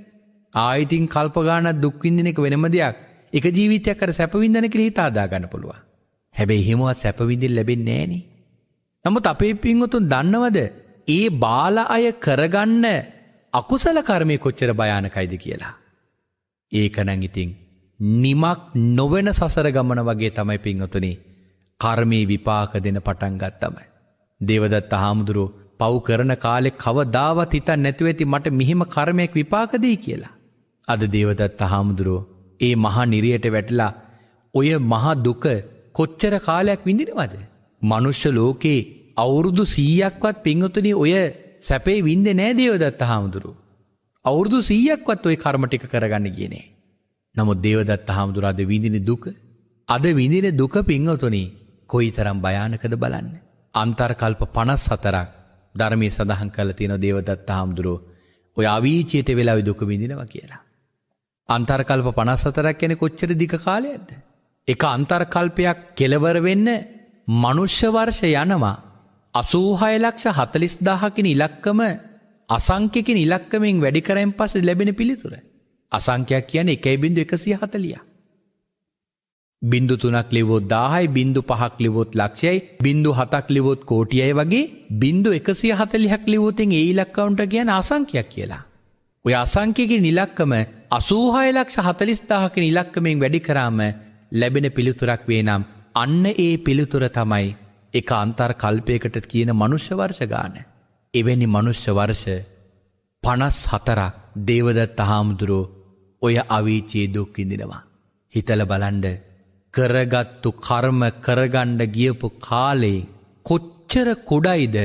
ආයිතින් කල්පගානත් දුක්විින්දින එක වෙනම දෙයක් එක ජීවිතයක් කර සැපවින්දන කළ හිතාදා ගන්න පුළුව. හැබැයි හෙමවා සැපවිදිල් ලැබෙන් නෑනි. නමුත් අපේ පින්වතුන් දන්නවද ඒ බාල අය කරගන්න අකුසල කර්මය කොච්චර භයානකයිද කියලා. ඒකනං ඉතිං නිමක් නොවෙන සසර ගමන වගේ තමයි පින්වතුනේ කර්මී විපාක දෙන පටන්ගත් තමයි. දේවදත් හාමුදුරුව පව් කරන කාලෙ කවදාවත් හිතන් නැතුව ඇති මට මෙහෙම කර්මයක් විපාකදී කියලා. අද දේවදත්ත හාමුදුරුවෝ ඒ මහා නිරියට වැටලා ඔය මහා දුක කොච්චර කාලයක් විඳිනවද. මනුෂ්‍ය ලෝකේ අවුරුදු සීයක්වත් පිංහතුන ඔය සැපේ වින්ද නෑ දේවදත්ත හාමුදුරු. අවුරුදු සීයක්වත් ඔය කර්මටික කරගන්න කියනේ. නමුත් දේවදත්ත හාමුදුරාද විඳින දුක අද විඳින දුක පිංහතුනි කොයි තරම් භයානකද බලන්න. අන්තර්කල්ප පනස් සතරක් ධර්මය සඳහන් කල තියෙන දේවදත්ත හාමුදුරුව ඔය අවීචයට වෙලා දුක විඳිනව කියලා. අන්තර්කල්ප පනස්සතරක් කෙන කොච්චර දික කාලයද. එක අන්තර්කල්පයක් කෙලවර වෙන්න මනුෂ්‍යවර්ෂ යනවා අසූහයලක්ෂ හතලිස් දාහකින ඉලක්කම අසංකකින් ඉලක්කමින් වැඩිකරෙන් පස ලැබෙන පිළිතුර. අසංකයක් කියන එකයි බිඳු එකසිය හතලිය. බිින්දු තුනක් ලිවොත් දාහයි බිින්දු පහක් ලිවොත් ලක්ෂයයි බිින්දු හතක් ලිවොත් කෝටියයි වගේ බිින්දු එකසිය හතලිහක් ලිවොතින් ඒ ඉලක්කවුන්ට කියන අසංකයක් කියලා. ඔය අසංකයකි නිලක්කම අසූහය ලක්ෂ හතලිස්ථාහකින ඉලක්කමෙන් වැඩි කරාම ලැබෙන පිළිතුරක් වේ නම් අන්න ඒ පිළිතුර තමයි එක අන්තර් කල්පයකට කියන මනුෂ්‍ය වර්ෂගාන. එවැනි මනුෂ්‍ය වර්ෂ පනස් හතරක් දේවදත් තහාමුදුරෝ ඔය අවිචේ දුක්කිඳෙනවා. හිතල බලන්ඩ කරගත්තු කර්ම කරගණ්ඩ ගියපු කාලේ කොච්චර කොඩයිද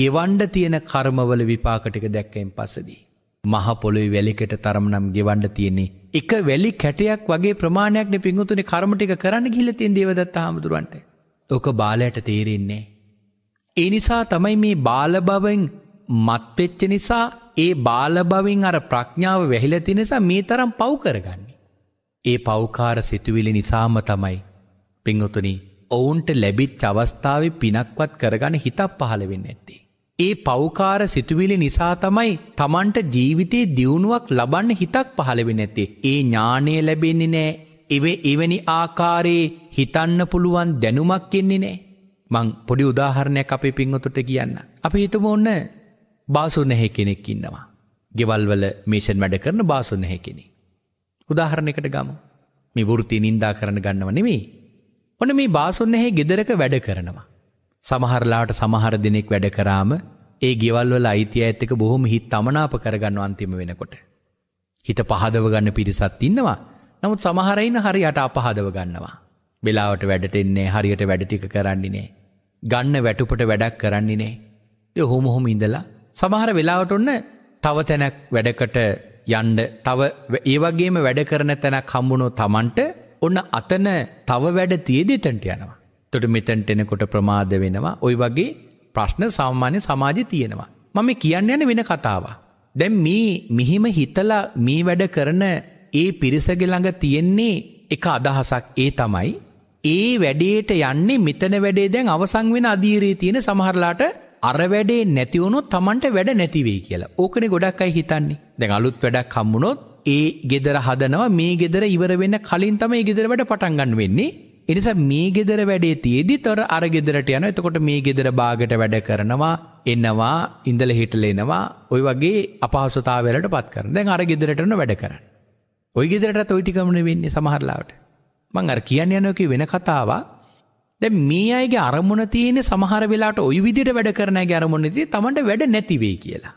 ගෙවන්ඩ තියෙන කර්මවල විපාකටික දැක්කෙන් පසදී. මහපොළොයි වැලිකට තරමනම් ගෙවන්ඩ තියෙන්නේ. එක වැලි කැටයක් වගේ ප්‍රමාණයක්න පිංගුතුනි කරමටික කරන්න ගිලතින් දේවදත්ත හාමුදුරුවන්ට. ඕක බාලයට තේරෙන්නේ. ඒ නිසා තමයි මේ බාලබවෙන් මත්වෙච්ච නිසා ඒ බාලබවින් අර ප්‍රඥාව වැහිලති නිසා මේ තරම් පව් කරගන්නේ. ඒ පෞකාර සිතුවිලි නිසාම තමයි. පිංගුතුනි ඔවුන්ට ලැබිත් අවස්ථාව පිනක්වත් කරගන හිතක් පහළ වෙන්න ඇත්තේ. ඒ පෞකාර සිතුවිලි නිසා තමයි තමන්ට ජීවිතේ දියුණුවක් ලබන්න හිතක් පහළවෙ නැත්තේ. ඒ ඥානය ලැබෙන්නේ නෑ. එව එවැනි ආකාරයේ හිතන්න පුළුවන් දැනුමක් කෙන්නේ නෑ. මං පොඩි උදාහරණයක් අපේ පින්වතුට කියන්න. අපි හිතම ඔන්න බාසු නැහැ කෙනෙක් ඉන්නවා. ගෙවල්වල මේෂන් වැඩ කරන බාසු නැහැ කෙනෙ. උදාහරණයකට ගමු. මේ වෘත්ති නින්දා කරන ගන්නව නෙමේ. ඔන්න මේ බාසුන් නැහැ ගෙදරක වැඩ කරනවා. සමහරලාට සමහර දෙනෙක් වැඩ කරාම ඒ ගෙවල්වල අයිතිය ඇත්තක බොහොම හිත් තමනාප කරගන්න අන්තිම වෙනකොට. හිත පහදව ගන්න පිරිසත් ඉන්නවා නමුත් සමහරයින හරියට අපහදව ගන්නවා. වෙලාවට වැඩට එන්නේ හරියට වැඩටික කරන්නිනේ. ගන්න වැටුපට වැඩක් කරන්නිනේ. ය හොම හොම ඉඳලා සමහර වෙලාවට ඔන්න තව තැනැක් වැඩකට යන්ඩ තව ඒවගේම වැඩ කරන තැනක් හම්බුණෝ තමන්ට ඔන්න අතන තව වැඩ තියදේතැන්ට යනවා. තොට මෙතැන්ට එනකොට ප්‍රමාද වෙනවා ඔයි වගේ ප්‍රශ්න සාමාන්‍ය සමාජි තියෙනවා. මම කියන්න යන වෙන කතාව. දැම් මේ මෙහෙම හිතලා මේ වැඩ කරන ඒ පිරිසගෙළඟ තියෙන්නේ එක අදහසක් ඒ තමයි. ඒ වැඩේට යන්නේ මෙතන වැඩේ දැන් අවසං වෙන අධීරයේ තියෙන සමහරලාට අර වැඩේ නැතිවුණොත් තමන්ට වැඩ නැතිවේ කියලා ඕකනේ ගොඩක් අයි හිතන්නේ දැන් අලුත් වැඩක් හම්මුණොත් ඒ ගෙදර හදනවා මේ ගෙදර ඉවර වෙන කලින් තම ඒ ගෙදර වැඩ පටන්ගන්න වෙන්නේ එනිස මේ ගෙදර වැඩේ තියේදි තොර අර ගෙදරට යන එතකොට මේ ගෙදර බාගට වැඩ කරනවා එන්නවා ඉඳල හිටලෙනවා ඔය වගේ අපහසුතාවලට පත් කරන දැන් අර ගෙදරටන වැඩ කරන්න. ඔය ගෙදරට ඔයිටිකමන වෙන්නේ සමහරලාට. මං අර කියන්න යනක වෙන කතාව දැ මේ අයගේ අරමුණ තියෙන සමහර වෙලාට ඔය විදිට වැඩ කරන ගැරමුණති තමට වැඩ නැතිවේ කියලා.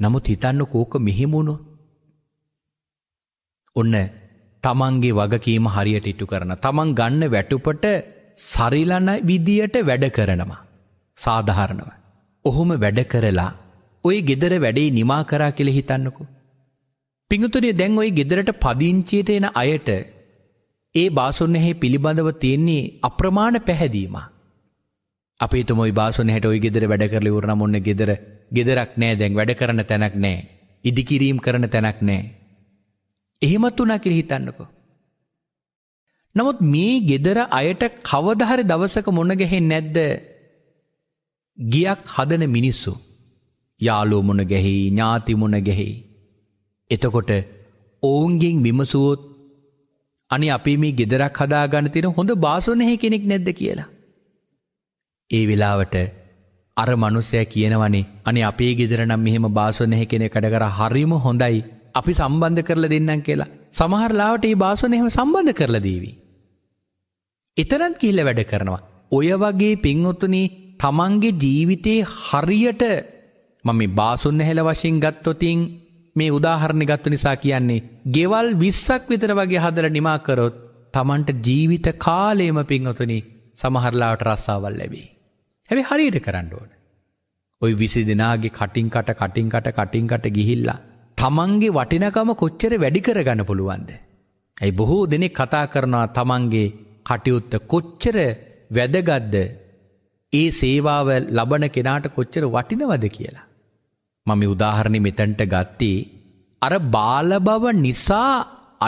නමුත් හිතන්න කෝක මෙහෙමුණු ඔන්න තමන්ගේ වගකීම හරියට ඉටු කරන. තමන් ගන්න වැටුපට සරිලන විදියට වැඩ කරනවා. සාධාරණව. ඔහොම වැඩ කරලා ඔය ගෙදර වැඩේ නිමා කරා කෙළ හිතන්නකු. පිඟුතුනේ දැන් ඔයි ගෙදරට පදිංචියට එන අයට ඒ බාසුන්නෙහි පිළිබඳව තියෙන්නේ අප්‍රමාණ පැහැදීම. අපේ තුමයි බාසුනහට ඔයි ගෙදර වැඩ කරලි වරණ මොන්න ගෙදර ගෙදරක් නෑ දැන් වැඩ කරන තැනක් නෑ. ඉදිකිරීම් කරන තැනක් නෑ. එහෙමත් වනා කිරි හිතන්නකෝ. නමුත් මේ ගෙදර අයට කවදහරි දවසක මොනගැහෙන් නැද්ද ගියක් හදන මිනිස්සු යාලෝ මොන ගැහෙයි ඥාති මොන ගැහෙයි. එතකොට ඔවුන්ගෙන් විමසුවොත් අනි අපි මේ ගෙදරක් හදා ගණ තින හොඳ බාසනහ කෙනෙක් නැද්ද කියලා. ඒ වෙලාවට අර මනුස්සය කියනවනේ අනි අපේ ගෙදරනම් මෙහෙම බාසනහ කෙනෙ කඩකර හරිම හොඳයි අපි සම්බන්ධ කරලා දෙන්නම් කියලා සමහරලාවට ඒ බාසන එහෙම සම්බන්ධ කරලා දීවී. එතනත් කිහිල්ල වැඩ කරනවා. ඔය වගේ පින්වොත්තුනි තමන්ගේ ජීවිතයේ හරියට මම බාසුන්න හෙළ වශයෙන් ගත්තොතින් මේ උදාහරණ ගත්තු නිසා කියන්නේ ගෙවල් විස්සක් විතර වගේ හදර නිමා කරොත් තමන්ට ජීවිත කාලේම පින්වතුනි සමහරලාට රස්සාවල් ලැබේ. හැබැයි හරියට කරන්න ඕන. ওই 20 දිනාගේ කටින් කට කටින් කට කටින් කට ගිහිල්ලා තමන්ගේ වටිනකම කොච්චර වැඩි කරගන්න පුළුවන්ද. ඇයි බොහෝ දෙනෙක් කතා කරනවා තමන්ගේ කටයුත්ත කොච්චර වැදගත්ද ඒ සේවාව ලබන කෙනාට කොච්චර වටිනවද කියලා. මම උදාහරණි මෙතැන්ට ගත්තේ අර බාලබව නිසා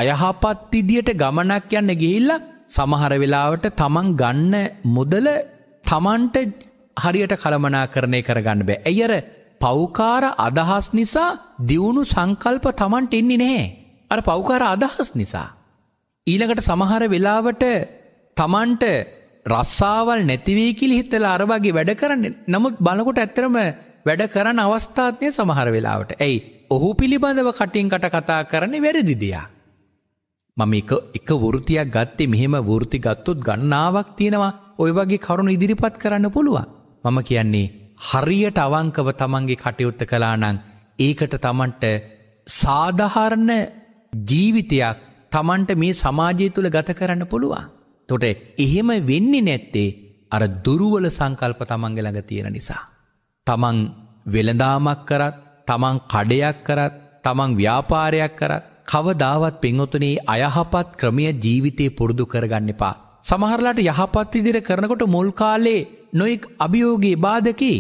අයහපත් ඉදියට ගමනක් යන්න ගිහිල්ල සමහර වෙලාවට තමන් ගන්න මුදල තමන්ට හරියට කළමනා කරණය කරගන්න බෑ. ඇයර පෞකාර අදහස් නිසා දියුණු සංකල්ප තමන්ට එන්නේ නැහැ. අර පෞකාර අදහස් නිසා. ඊළඟට සමහර වෙලාවට තමන්ට රස්සාවල් නැතිවේ කියල හිතලා අරවාගේ වැඩ කරන්නේ නමුත් බලකොට ඇත්තරම වැඩ කරන අවස්ථාත්නය සමහර වෙලාවට ඇයි ඔහු පිළිබඳව කටින්කට කතා කරන්නේ වැරදිදියා. මම එක එක වෘතියක් ගත්තේ මෙහෙම වෘති ගත්තුත් ගන්නාවක් තියෙනවා ඔය වගේ කරුණු ඉදිරිපත් කරන්න පුළුවන් මම කියන්නේ හරියට අවංකව තමන්ගේ කටයුත්ත කලානං ඒකට තමන්ට සාධහරණ ජීවිතයක් තමන්ට මේ සමාජය තුළ ගත කරන්න පුළුවන්. තොට එහෙම වෙන්නේ නැත්තේ අර දුරුවල සංකල්ප තමන්ගේ ළඟ තියෙන නිසා. තමන් වෙළදාමක් කරත් තමන් කඩයක් කරත් තමන් ව්‍යාපාරයක් කරත් කවදාවත් පෙන්වතුනේ අයහපත් ක්‍රමය ජීවිතය පුරුදු කරගන්න එපා. සමහරලාට යහපත් ඉදිර කරනකොට මුල් කාලේ නොයෙක් අභියෝගී බාධකී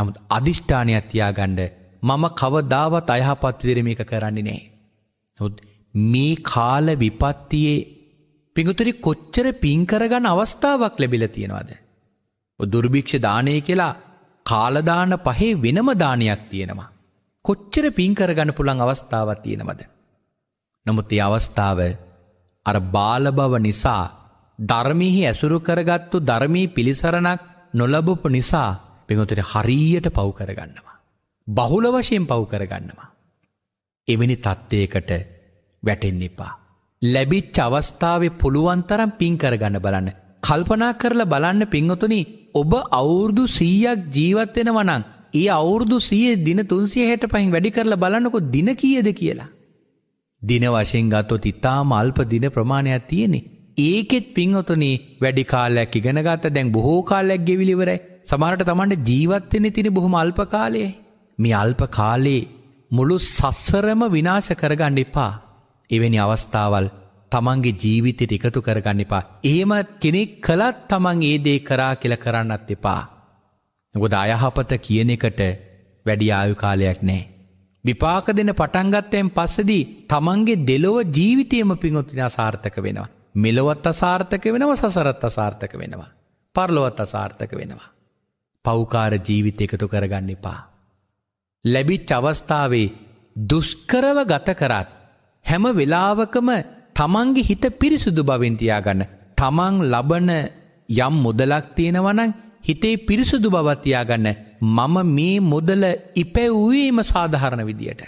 නමුත් අධිෂ්ඨානයක් තියාගණ්ඩ මම කවදාවත් අයහපත් විදිරම එක කරන්නේ නෑ. නොත් මේ කාල විපත්තියේ පිඟුතරි කොච්චර පින්කරගන්න අවස්ථාවක් ලැබිල තියෙනවාද. දුර්භික්ෂ දානය කියලා කාලදාන පහේ වෙනම දානයක් තියෙනවා. කොච්චර පින්කරගන්න පුළන් අවස්ථාවක් තියෙනවද. නමුත් ඒ අවස්ථාව අර බාලබව නිසා ධර්මීහි ඇසුරු කරගත්තු ධර්මී පිළිසරණක් නොලබපු නිසා පිහොතට හරීයට පව් කරගන්නවා. බහුල වශයෙන් පව් කරගන්නවා. එවැනි තත්ත්වයකට වැටෙන් එපා. ලැබිච් අවස්ථාව පුළුවන්තරම් පින් කරගන්න බලන්න. කල්පනා කරලා බලන්න පින්වතුනි ඔබ අවුරුදු සීයක් ජීවත්වෙන වනං. ඒ අවුරුදු සිය දින තුන්සිය හැට පහින් වැඩි කරලා බලන්නකො දින කියද කියලා. දින වශයෙන් ගත්තොත් ඉතාම අල්ප දින ප්‍රමාණයක් තියෙනෙ ඒකෙත් පින්වතුනි වැඩි කාලයක් ඉගෙනගත්ත දැන් බොහෝ කාලයක් ගෙවිලිවරයි. සමහරට තමන්ට ජීවත් වෙන්නේ තියෙන බොහොම අල්ප කාලයේ. මේ අල්ප කාලේ මුළු සස්සරම විනාශ කරගන්න එපා. එවැනි අවස්ථාවල් තමන්ගේ ජීවිතයට එකතු කරගන්න එපා. එහෙම කෙනෙක් කළත් තමන් ඒ දේ කරා කියලා කරන්නත් එපා. මොකද අයහපත කියන එකට වැඩි ආයු කාලයක් නැහැ. විපාක දෙන පටන්ගත්තයෙන් පස්සදී තමන්ගේ දෙලොව ජීවිතයම පිංවොත්තිනා සාර්ථක වෙනවා. මෙලොවත් අසාර්ථක වෙනවා සසරත් අසාර්ථක වෙනවා. පරලොවත් අසාර්ථක වෙනවා. පෞකාර ජීවිත එකතු කරගන්න එපා. ලැබිච් අවස්ථාවේ දුෂ්කරව ගත කරත් හැම වෙලාවකම තමන්ගේ හිත පිරිසුදු භවින්තියාගන්න තමන් ලබන යම් මුදලක් තියෙනවනං හිතේ පිරිසුදු බවත්තියාගන්න මම මේ මුදල ඉපැව්වේම සාධහරණ විදියට.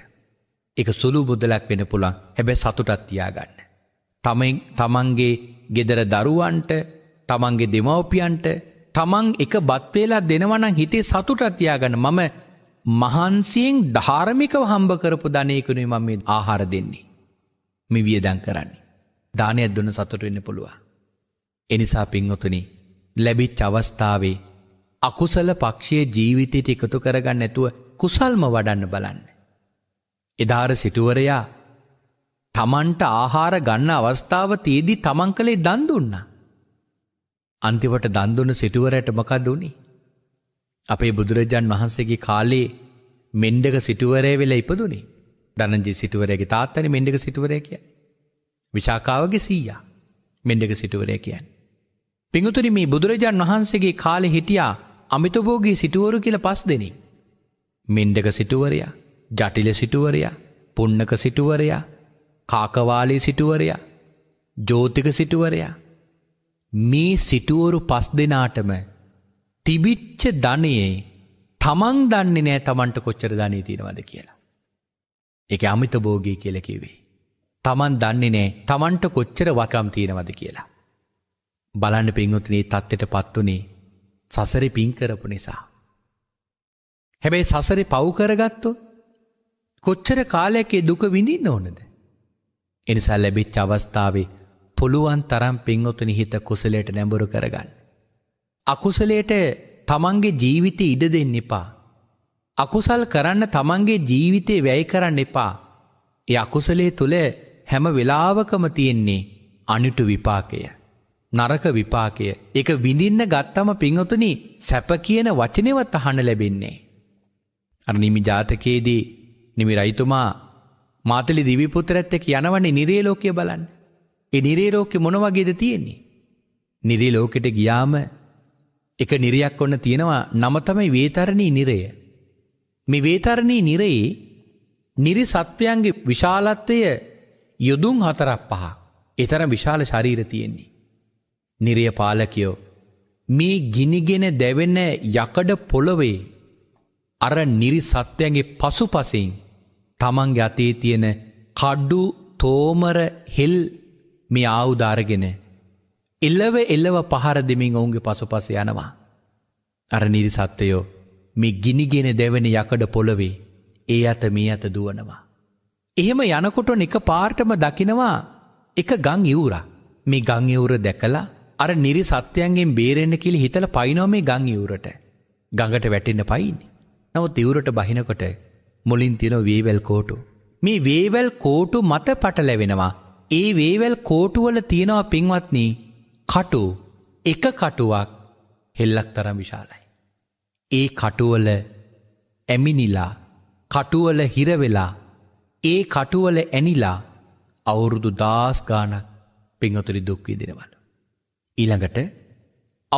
එක සුළු මුදලක් වෙන පුළන් හැබැ සතුටත්තියාගන්න. තමන්ගේ ගෙදර දරුවන්ට තමන්ගේ දෙමවපියන්ට තමන් එක බත්වේලා දෙනවනං හිතේ සතුටත්තියාගන්න මම මහන්සියෙන් ධාර්මිකව හම්බ කරපු ධනයකුණේ මම මේ ආහාර දෙන්නේ. මි වියදන් කරන්නේ. දානයක් දුන්න සතුටවෙන්න පුළුවන්. එනිසා පින්වතුනි ලැබිච් අවස්ථාවේ අකුසල පක්ෂයේ ජීවිතයට එකතු කරගන්න ඇතුව කුසල්ම වඩන්න බලන්න. එදාර සිටුවරයා තමන්ට ආහාර ගන්න අවස්ථාව තියේදී තමන් කළේ දන් දුන්නා. අන්තිමට දන් දුන්න සිටුවරට මොකද උනේ? අපේ බුදුරජාන් වහන්සේගේ කාලේ මෙණ්ඩක සිටුවරය වෙලා ඉපදුනේ. ධනංජි සිටුවරයාගේ තාත්තනේ මෙණ්ඩක සිටුවරය කියන්නේ. විශාකාවගේ සීයා මෙණ්ඩක සිටුවරය කියන්නේ. පිඟුතුනි මේ බුදුරජාන් වහන්සේගේ කාලේ හිටියා අමිතභෝගී සිටුවරු කියලා පස් දෙනෙක්. මෙණ්ඩක සිටුවරයා, ජටිල සිටුවරයා, පුන්නක සිටුවරයා කාකවාලී සිටුවරයා ජෝතික සිටුවරයා මේ සිටුවරු පස් දෙනාටම තිබිච්ච ධනයේ තමන් දන්නේ නෑ තමන්ට කොච්චර ධනී තියෙනවද කියලා. එක අමිත බෝගී කියල කිවේ. තමන් දන්නේ නෑ තමන්ට කොච්චර වකම් තියෙනවද කියලා. බලන්න පින්ගුත්නේ තත්ත්වට පත්වනේ සසරි පින්කරපු නිසා. හැබැයි සසරි පව්කරගත්තු කොච්චර කාලයකේ දුක විඳින්න ඕනද. එනිසා ලැබිච්ච අවස්ථාවේ පුළුවන් තරම් පින්වතුනි හිත කුසලයට නැඹුරු කරගන්න. අකුසලයට තමන්ගේ ජීවිත ඉඩ දෙන්න එපා. අකුසල් කරන්න තමන්ගේ ජීවිතේ වැය කරන්න එපා. ඒ අකුසලේ තුළ හැම වෙලාවකම තියෙන්නේ අනිටු විපාකය. නරක විපාකය එක විඳින්න ගත්තම පිංහතුනි සැප කියන වචනවත් අහන ලැබෙන්නේ. අර නිමි ජාතකයේදී නිමි රයිතුමා මාතලි දිවිපුතරඇත් එක යනවන්නේ නිරේලෝකය බලන්න. එ නිරේරෝකෙ මොනවගේද තියෙන්නේ. නිරිලෝකෙට ගියාම එක නිරියක් ඔන්න තියෙනවා නමතමයි වේතරණී නිරය. මේ වේතරණී නිරයේ නිරි සත්වයන්ගේ විශාලත්වය යොදුම් හතරක් පහ එතරම් විශාල ශරීර තියෙන්නේ. නිරය පාලකයෝ මේ ගිනිගෙන දැවෙන යකඩ පොළොවේ අර නිරි සත්වයන්ගේ පසු පසින් තමන් ගතේ තියෙන කඩ්ඩු තෝමර හෙල් මේ ආවුධාරගෙන. එල්ලව එල්ලව පහර දෙමින් ඔවුන්ගේ පසුපස යනවා. අර නිරිසත්වයෝ මේ ගිනිගෙන දෙවන යකඩ පොළොවේ ඒ අත මේ අත දුවනවා. එහෙම යනකොට එක පාර්ටම දකිනවා එක ගං ඉවුරක් මේ ගං ඉවුර දැකලා අර නිරි සත්‍යයන්ගෙන් බේරෙන්න්න කිලි හිතල පයිනෝ මේ ගං ඉවුරට ගඟට වැටෙන්න පයින් නව තිවුරට බහිනකොට මුලින් තින වේවැල් කෝටු. මේ වේවැල් කෝටු මත පටලැවෙනවා. ඒ වේවැල් කෝටුවල තියෙනවා පින්වත්නී කටු එක කටුවක් හෙල්ලක් තරම් විශාලයි. ඒ කටුවල ඇමිනිලා කටුවල හිරවෙලා ඒ කටුවල ඇනිලා අවුරුදු දාස් ගානක් පිංහතුරි දුක්විදිනවල. ඊළඟට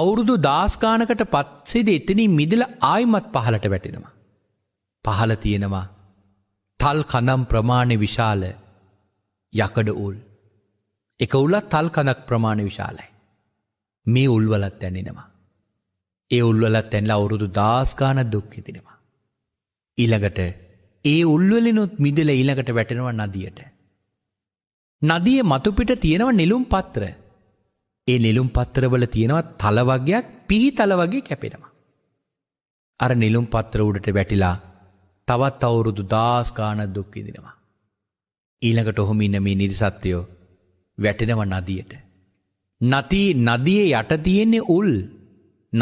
අවුරුදු දාස්කානකට පත්සේද එතනින් මිදිල ආයමත් පහලට වැටෙනවා. පහල තියෙනවා තල් කනම් ප්‍රමාණය විශාල යකඩ උල් එක උලත් තල් කනක් ප්‍රමාණය විශාලයි මේ උල්වලත් තැනෙනවා ඒ උල්වලත් තැන්ලා අවුරුදු දාස්ගාන දුක්කිතිනවා ඉළඟට ඒ උල්වලිනුත් මිදල ඊළඟට වැටෙනවා නදියට නදිය මතුපිට තියෙනව නිලුම් පත්‍ර ඒ නිලුම් පත්‍රවල තියෙනවා තලවගයක් පිහි තලවගේ කැපෙනවා අර නිලුම් පත්‍ර උඩට වැටිලා තවත් අවුරුදු දාස්කාන දුක්කිදිනවා. ඊළඟට ඔහොම ඉන්න මේ නිරිසත්වයෝ වැටෙනව නදියට. නති නදිය යට තියෙන්නේ උල්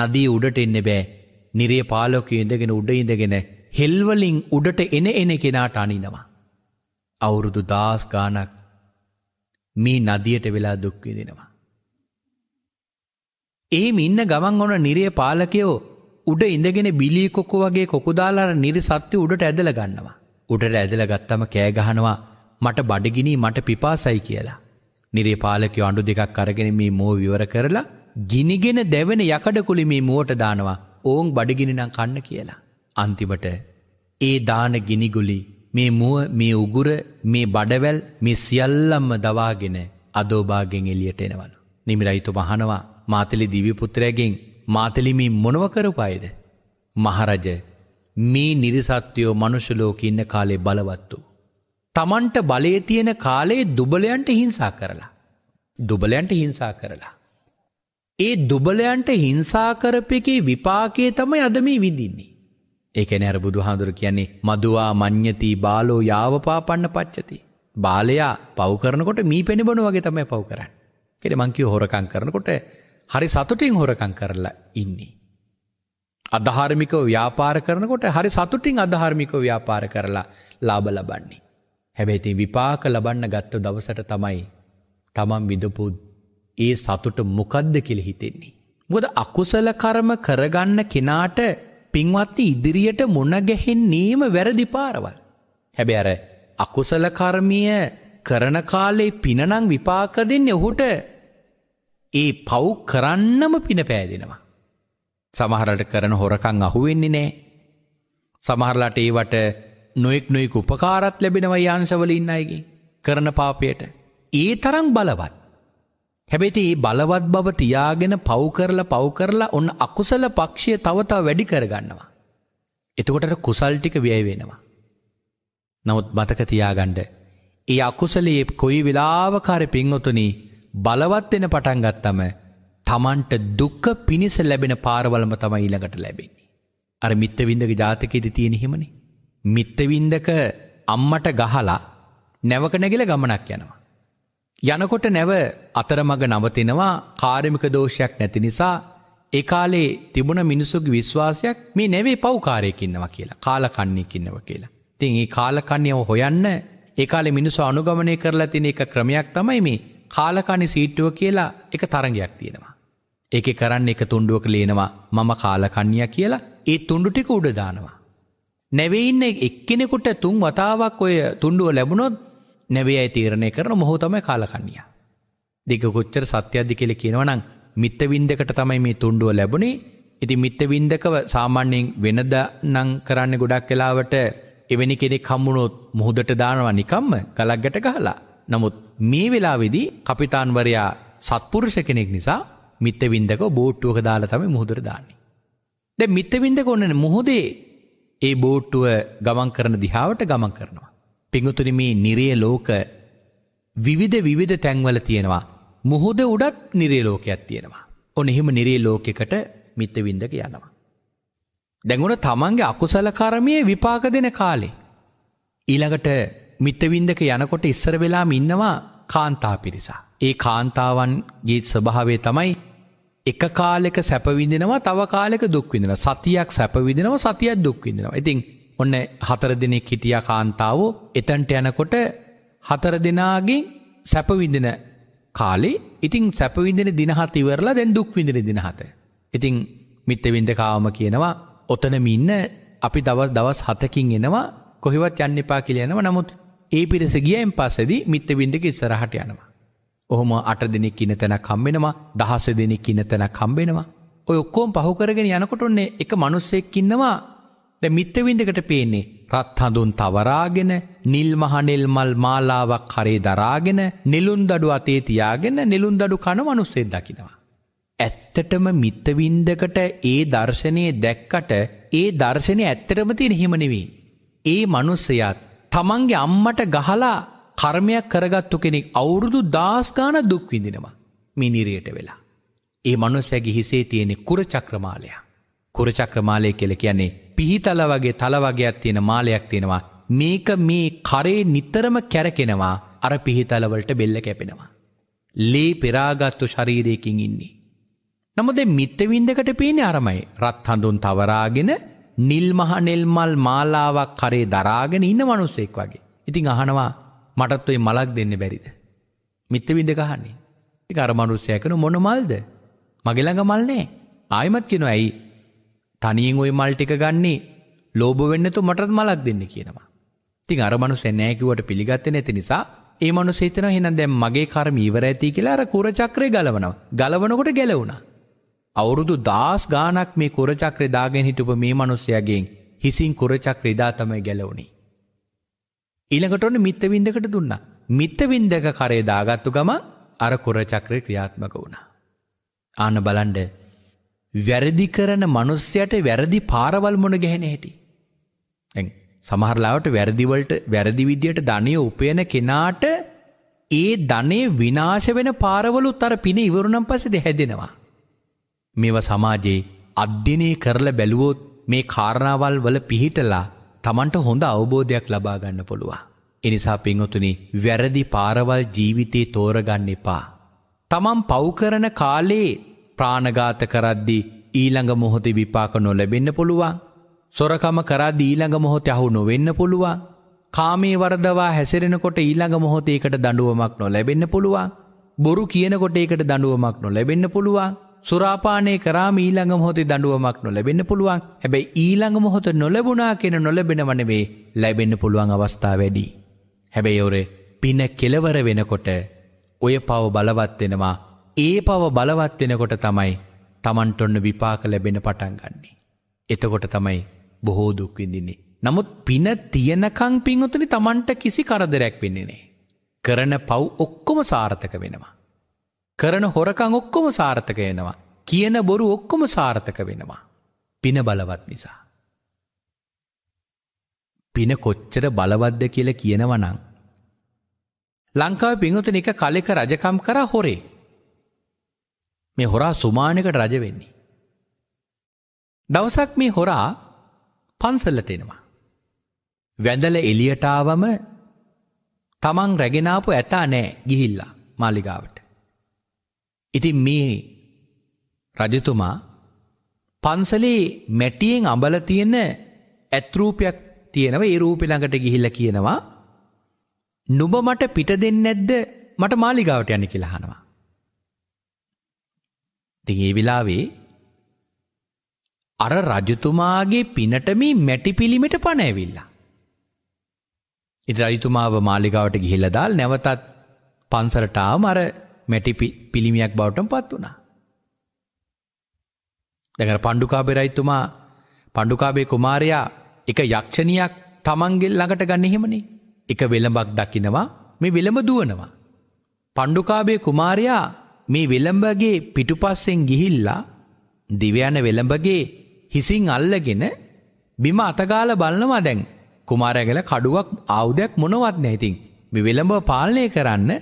නදී උඩට එන්න බෑ නිරේ පාලොකය ඉඳගෙන උඩ ඉඳගෙන හෙල්වලින් උඩට එන එන කෙනාට අනිනවා. අවුරුදු දාස්ගානක් මේ නදියට වෙලා දුක්විදිනවා. ඒ මින්න ගමන් ඕන නිරේ පාලකයෝ උඩ ඉඳගෙන බිලී කොක්කු වගේ කොකුදාලාර නිරි සත්‍ය උඩට ඇදල ගන්නවා. උඩට ඇදල ගත්තම කෑගහනවා මට බඩගිනී මට පිපාසයි කියලා. නිරේ පාලකයෝ අඩු දෙකක් අරගෙන මේ මෝ විවර කරලා ගිනිගෙන දැවෙන යකඩකුලි මේ මුවට දානවා ඕන් බඩගිනිනම් කන්න කියලා. අන්තිමට ඒ දාන ගිනිගුලි මේ මුව මේ උගුර මේ බඩවැල් මේ සියල්ලම්ම දවාගෙන අදෝභාගෙන් එලියට එනවලු. නිමිරයිතු වහනවා මාතලි දිවිපුත්‍රයගෙන් මාතලිමි මොනවකරපායිද. මහරජ මේ නිරිසත්වයෝ මනුෂලෝක ඉන්න කාලේ බලවත්තු. තමන්ට බලේ තියෙන කාලේ දුබලයන්ට හිංසා කරලා. දුබලයන්ට හිංසා කරලා. ඒ දුබලයන්ට හිංසාකරපකේ විපාකයේ තමයි අද මේ විඳින්නේ. ඒකැන අර බුදුහාදුර කියන්නේ මදවා මං්්‍යති බාලෝ යාවපාපන්න පච්චති. බාලයා පවකරනකොට මී පෙනබන වගේ තමයි පව් කරන්න. කෙට මංකිව හොරකං කරනකොට හරි සතුටින් හොරකං කරලා ඉන්නේ. අධාර්මිකව ව්‍යාපාර කරනකොට හරි සතුටින් අධාර්මිකව ව්‍යාපාර කරලා ලාබ ලබන්නේ. හැබැයිති විපාක ලබන්න ගත්ත දවසට තමයි තමන් විදපුද් ඒ සතුට මොකද්ද කෙළ හිතෙන්නේ. මොද අකුසල කරම කරගන්න කෙනාට පින්වත්ති ඉදිරියට මොනගැහෙන්නේම වැරදි පාරවල්. හැබැ අර අකුසල කර්මිය කරන කාලේ පිනනං විපාක දෙන්නේ ඔහුට ඒ පව් කරන්නම පින පෑදෙනවා. සමහරට කරන හොරකං අහුවෙන්නේ නෑ. සමහරලාට ඒවට නොයෙක් නොයෙක් උපකාරත් ලැබෙනවා යාංශවල ඉන්න අයගේ කරන පාපයට. ඒ තරම් බලවත්. හැබැයි මේ බලවත් බව තියාගෙන පව් කරලා පව් කරලා ඔන්න අකුසල පක්ෂය තව තව වැඩි කරගන්නවා. එතකොට අර කුසල් ටික ව්‍යය වෙනවා. නමුත් මතක තියාගන්න. ඒ අකුසලයේ කොයි වෙලාවක හරි පින්වතුනි බලවත් වෙන පටන් ගත්තම තමන්ට දුක්ක පිණිස ලැබෙන පාරවලම තම ඊළඟට ලැබෙන්නේ. අර මිත්තවින්දක ජාතකෙද තියෙන හිමනේ. මිත්තවින්දක අම්මට ගහලා නැවකනැගිල ගමනක් යනවා. යනකොට නැව අතරමග නවතිනවා කාර්මික දෝෂයක් නැති නිසා ඒකාලේ තිබුණ මිනිසුග විශ්වාසයක් මේ නැවේ පව්කාරයකින්නවා කියලා කාලකන්නේකින්නව කියලා. තින් ඒ කාලකන්නේව හොයන්න ඒකාලෙ මිනිසු අනුගමනය කරලා තින එක ක්‍රමයක් තමයි මේ කාලකානි සීට්ටුව කියලා එක තරගයක් තියෙනවා. ඒක කරන්න එක තුණ්ඩුවක ලේනවා මම කාලකන්නිය කියලා ඒ තුණ්ඩු ටික උඩදානවා. නැවේ ඉන්න එක්කෙනෙකුට තුන් වතාවක් ඔය තුණ්ඩුව ලැබුණොත් නැවේ අයි තීරණය කරන මොහෝ තමයි කාලකන්නිය. දෙක කොච්චර සත්‍යද්දි කියලා කියනවනම් මිත්ත වින්දකට තමයි මේ තුණ්ඩුව ලැබුණේ. ඉතින් මිත්ත වින්දකව සාමාන්‍යයෙන් වෙනද නම් කරන්නේ ගොඩක් වෙලාවට එවැනි කෙනෙක් හම්බුනොත් මුහුදට දානවා නිකම්ම ගලක් ගැට ගහලා. නමුත් මේ වෙලාවෙදී කපිතාන්වරයා සත්පුරුෂ කෙනෙක් නිසා මිත්තවින්දක බෝට්ටුවක දාලා තම මුහුදර දාන්නේ. දැ මිත්තවින්දක ඔන්නන මුහොදේ ඒ බෝට්ටුව ගමන් කරන දිහාවට ගමන් කරනවා. පිංගුතුනි මේ නිරේ ලෝක විවිධ විවිධ තැන්වල තියෙනවා. මුහොද උඩත් නිරේ ලෝකයක් තියෙනවා. ඔන එහෙම නිරේ ලෝකෙකට මිත්තවින්දක යනවා. දැඟුණ තමන්ගේ අකුසල කරමයේ විපාක දෙන කාලේ. ඊළඟට මිත්තවින්දක යනකොට ඉස්සර වෙලාම ඉන්නවා කාන්තා පිරිසා. ඒ කාන්තාවන්ගේ ස්වභාවේ තමයි එක කාලෙක සැපවිඳෙනවා තව කාලෙක දුක්විඳෙන සතියක් සැපවිදෙනවා සතියක් දුක්විඳෙනවා. ඉතින් ඔන්න හතර දෙනෙක් හිටිය කාන්තාවෝ එතන්ට යනකොට හතර දෙනාගේ සැපවිඳෙන කාලේ ඉතිං සැපවිඳෙන දිනහත ඉවරලා දැන් දුක්විඳෙන දිනහත. ඉතිං මිත්තවින්ද කාවම කියනවා ඔතනමින්න අපි දවස් දවස් හතකින් එනවා කොහෙවත් යන්න එපා කියලයනව නමුත් ඒ පිරිස ගියයින් පස්සදි මිත්ත විින්දක ඉස්සරහට යනවා. ඔහොම අට දෙනෙක් ඉන්න තැන කම්බෙනවා දහස දෙනෙක් ඉන්න තැන කම්බෙනවා ඔය ඔක්කෝම් පහුකරගෙන යනකොටොන්නේ එක මනුස්සෙක් ඉන්නවා ද මිත්තවිඳකට පේන්නේ රත් හඳුන් තවරාගෙන නිල්මහනෙල් මල් මාලාවක් කරේ දරාගෙන නිලුන් දඩු අතේ තියාගෙන නිලුන් දඩු කන මනුස්සෙක් දකිනවා. ඇත්තටම මිත්තවින්දකට ඒ දර්ශනය දැක්කට ඒ දර්ශනය ඇත්තටම තියෙන හිමනෙවී. ඒ මනුස්සයත් තමන්ගේ අම්මට ගහලා කර්මයක් කරගත්තු කෙනෙක් අවුරුදු දාස්ගාන දුක්විඳිනවා මිනිරයට වෙලා. ඒ මනුස්සැගි හිසේ තියෙනෙ කුරචක්‍රමාලයා. කුරචක්‍රමාලය කෙල කියන්නේ පිහිතල වගේ තලවගයක් තියෙන මාලයක් තියෙනවා මේක මේ කරේ නිතරම කැරකෙනවා අර පිහිතලවලට බෙල්ල කැපෙනවා. ලේ පෙරාගත්තු ශරීරයකින් ඉන්නේ. නමුද මිත්තවින්දකට පේන අරමයි රත් හඳුන් තවරාගෙන නිල්මහ නෙල්මල් මාලාවක් කරේ දරාගෙන ඉන්න මනුස්සෙක් වගේ. ඉතිං අහනවා මටත්වයි මලක් දෙන්න බැරිද. මිත්ත විඳ ගහන්නේ. එක අර මනුස්සයකන මොන මල්ද. මගෙළඟ මල්නේ ආයමත් කෙන ඇයි. තනියෙන් ඔය මල් ටික ගන්නේ ලෝබ වෙන්නතු මටත් මලක් දෙන්න කියනවා. ඉතිං අර මනුස්ස නෑකිවට පිළිගත්ත නැති නිසා ඒ මනුසේතන හෙන දැම් මගේ කරම ඉවර ඇති කියලා අර කුරචක්‍රය ගලවනවා. ගලවනකොට ගැලවුණා. අවුරුදු දාස් ගානක් මේ කුරචක්‍රය දාගෙන හිටපු මේ මිනිස්සයාගෙන් හිසින් කුරචක්‍රය එදා තමයි ගැලවුණේ. ඊළඟට ඔන්න මිත්‍තවින්දකට දුන්නා. මිත්‍තවින්දක කරේ දාගත්තු ගම අර කුරචක්‍රය ක්‍රියාත්මක වුණා. ආන්න බලන්න වැරදි කරන මිනිස්සයාට වැරදි පාරවල් මුණ ගැහෙන හැටි. දැන් සමහර ලාවට වැරදි වලට වැරදි විදියට ධනිය උපයන කෙනාට ඒ ධනේ විනාශ වෙන පාරවලුත් අර පින ඉවරුනම් පස්සේ දෙහැදෙනවා. මෙව සමාජයේ අධ්‍යනය කරල බැලුවොත් මේ කාරණාවල් වල පිහිටලා තමන්ට හොඳ අවබෝධයක් ලබාගන්න පුළුවන්. එනිසා පිංහොතුනි වැරදි පාරවල් ජීවිතේ තෝරගන්න එපා. තමන් පව්කරන කාලේ ප්‍රාණගාත කරද්දි ඊළඟ මොහොතේ විපාක නොලැබෙන්න පුළුවන්. සොරකම කරාද ඊළඟ මොහොත අහු නොවෙන්න පුළුවන්. කාමේ වරදවා හැසිරෙනකොට ඊළඟ මොහොතේකට දඩුවමක් නො ලැබෙන්න පුළුවන්. බොරු කියනකොට ඒකට දඩුවමක් නො ලැබෙන්න පුළුවන්. සුරාපානය කරාම ඊළඟ මොහොතේ දඩුවමක් නොලැබෙන්න පුළුවන් හැබැයි ඊළඟ මොහොත නොලැබුණා කියෙන නොලැබෙනවනවේ ලැබෙන්න පුළුවන් අවස්ථා වැඩි. හැබැයි ඔරේ පින කෙලවර වෙනකොට ඔය පව බලවත්වෙනවා ඒ පව බලවත්වෙනකොට තමයි තමන්ටොන්න විපාක ලැබෙන පටන් ගන්නේ. එතකොට තමයි බොහෝ දුක්විඳින්නේ. නමුත් පින තියනකං පින්වතනි තමන්ට කිසි කරදරැක් වෙන්නේ නෑ. කරන පව් ඔක්කොම සාර්ථක වෙනවා. කරන හොරකං ඔක්කොම සාර්ථක වෙනවා. කියන බොරු ඔක්කොම සාර්ථක වෙනවා. පින බලවත් නිසා. පින කොච්චර බලවද්ද කියල කියනවනං. ලංකාව පිංහොතන එක කලෙක රජකම් කර හොරේ. මේ හොරා සුමානකට රජ වෙන්නේ. දවසක් මේ හොරා පන්සල්ලටෙනවා. වැඳල එලියටාවම තමන් රැගෙනාපු ඇතා නෑ ගිහිල්ලා මාලිගාවට. ඉතින් මේ රජතුමා පන්සලේ මැටියෙන් අඹල තියෙන ඇත්රූපයක් තියෙනව ඒ රූපෙ ළඟට ගිහිල්ලා කියනවා නුඹ මට පිට දෙන්නේ නැද්ද මට මාලිගාවට යන්න කියලා අහනවා. ඉතින් ඒ වෙලාවේ අර රජතුමාගේ පිනට මේ මැටි පිළිමෙට පණ ඇවිල්ලා. ඉතින් රජතුමාව මාලිගාවට ගිහිල්ලා දාල් නැවතත් පන්සලට ආවම අර මැටි පිළිමයක් බවටම පත් වුණා. දැඟර පණ්ඩුකාබේ රයිතුමා පණ්ඩුකාබේ කුමාරයා එක යක්ෂණියක් තමන්ගෙල් ළඟට ගන්න එහෙමනේ. එක වෙළඹක් දකිනවා මේ වෙළඹ දුවනවා. පණ්ඩුකාබේ කුමාරයා මේ වෙළඹගේ පිටුපස්සෙන් ගිහිල්ලා දිවයන වෙළඹගේ හිසින් අල්ලගෙන බිම අතගාල බලනවා දැන් කුමාරයගල කඩුවක් ආවුදයක් මොනවත් නැතින් මේ වෙළඹ පාලනය කරන්න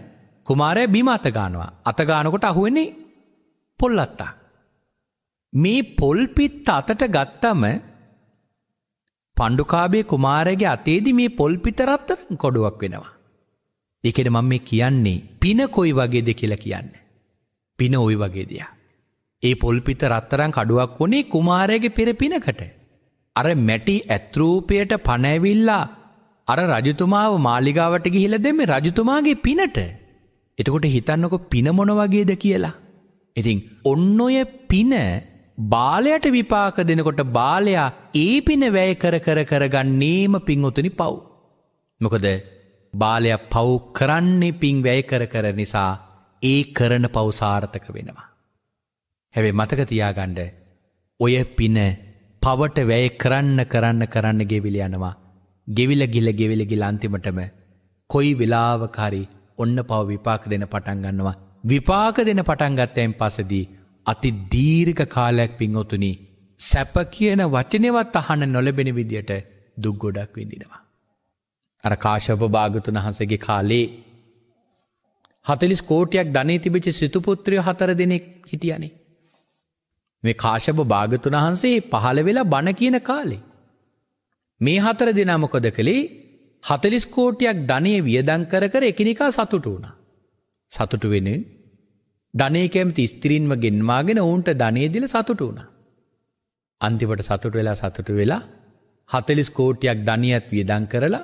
කුමාරය බිම අතගානවා අතගානකොට අහුවෙන්නේ පොල්ලත්තා. මේ පොල්පිත්ත අතට ගත්තම පණ්ඩුකාබේ කුමාරයගේ අතේදි මේ පොල්පිතරත්ත කොඩුවක් වෙනවා. එකෙන මම මේ කියන්නේ පින කොයි වගේද කියලා කියන්න. පින ඔයි වගේදයා. ඒ පොල්පිත රත්තරං කඩුවක් වුණේ කුමාරයගේ පෙර පිනකට. අර මැටි ඇත්‍රූපයට පනැවිල්ලා අර රජතුමාව මාලිගාවට ගිහිල දෙම රජතුමාගේ පිනට. එතකොට හිතන්නකො පිනමොන වගේද කියලා. ඉතින් ඔන්න ඔය පින බාලයට විපාක දෙනකොට බාලයා ඒ පින වැය කර කර කරගන්නේම පින්ඔතුනි පව්. මොකද බාලයක් පව් කරන්නේ පින් වැය කර කර නිසා ඒ කරන පවසාර්ථක වෙනවා. හැවේ මතක තියාගණ්ඩ ඔය පින පවට වැය කරන්න කරන්න කරන්න ගෙවිල යනවා ගෙවිල ගිල ගෙවිල ගිල අන්තිමටම කොයි වෙලාවකාරී ඔන්න පව විපාක දෙන පටන් ගන්නවා. විපාක දෙන පටන් ගත්තයන් පසදී අති දීර්ඝ කාලයක් පින්වතුනි සැප කියන වචනෙවත් අහන්න නොලබෙන විදියට දුක් ගොඩක් විඳිනවා. අර කාශප භාගතුන හන්සගේ කාලේ හතලිස් කෝටයක් ධනී තිබිච සිතුපුත්‍රය හතර දෙනෙක් හිටියනේ. මේ කාශභ භාගතුන වහන්සේ පහළ වෙලා බණ කියන කාලේ. මේ හතර දෙනාමකොද කළේ හතලිස්කෝටියක් ධනය වියදං කර කර එකනිකා සතුට වුණ. සතුට වෙන ධනයකැම්ති ස්තරීන්ම ගෙන්වාගෙන ඔවුන්ට ධනේදිල සතුට වුණ. අන්තිපට සතුට වෙලා සතුට වෙලා හතලිස්කෝටියක් ධනියත් වියදං කරලා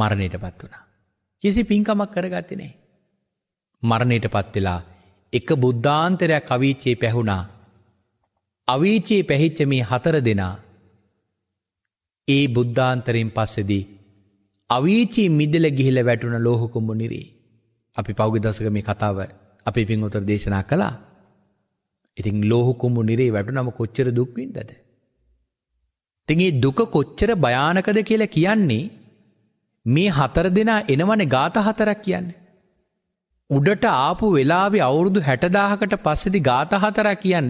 මරණයට පත් වුණ. කිසි පින්කමක් කරගත්තිනේ. මරණයට පත්වෙලා එක බුද්ධාන්තරයක් අවිච්චේ පැහුණා අවිචයේ පැහිච්ච මේ හතර දෙනා ඒ බුද්ධාන්තරයෙන් පස්සෙදී අවීචී මිදල ගිහිල වැටුන ලෝහකුම්ඹ නිරී. අපි පෞගි දසක මේ කතාව අපි පින්වතර දේශනා කළා. ඉතින් ලෝහකුම්ඹ නිරේ වැටුනම කොච්චර දුක්වින්දද. තිගේ දුක කොච්චර භයානකද කියලා කියන්නේ මේ හතර දෙනා එනවන ගාත හතරක් කියන්න. උඩට ආපු වෙලාවෙ අවුරුදු හැටදාහකට පස්සෙදි ගාත හතරක් කියන්න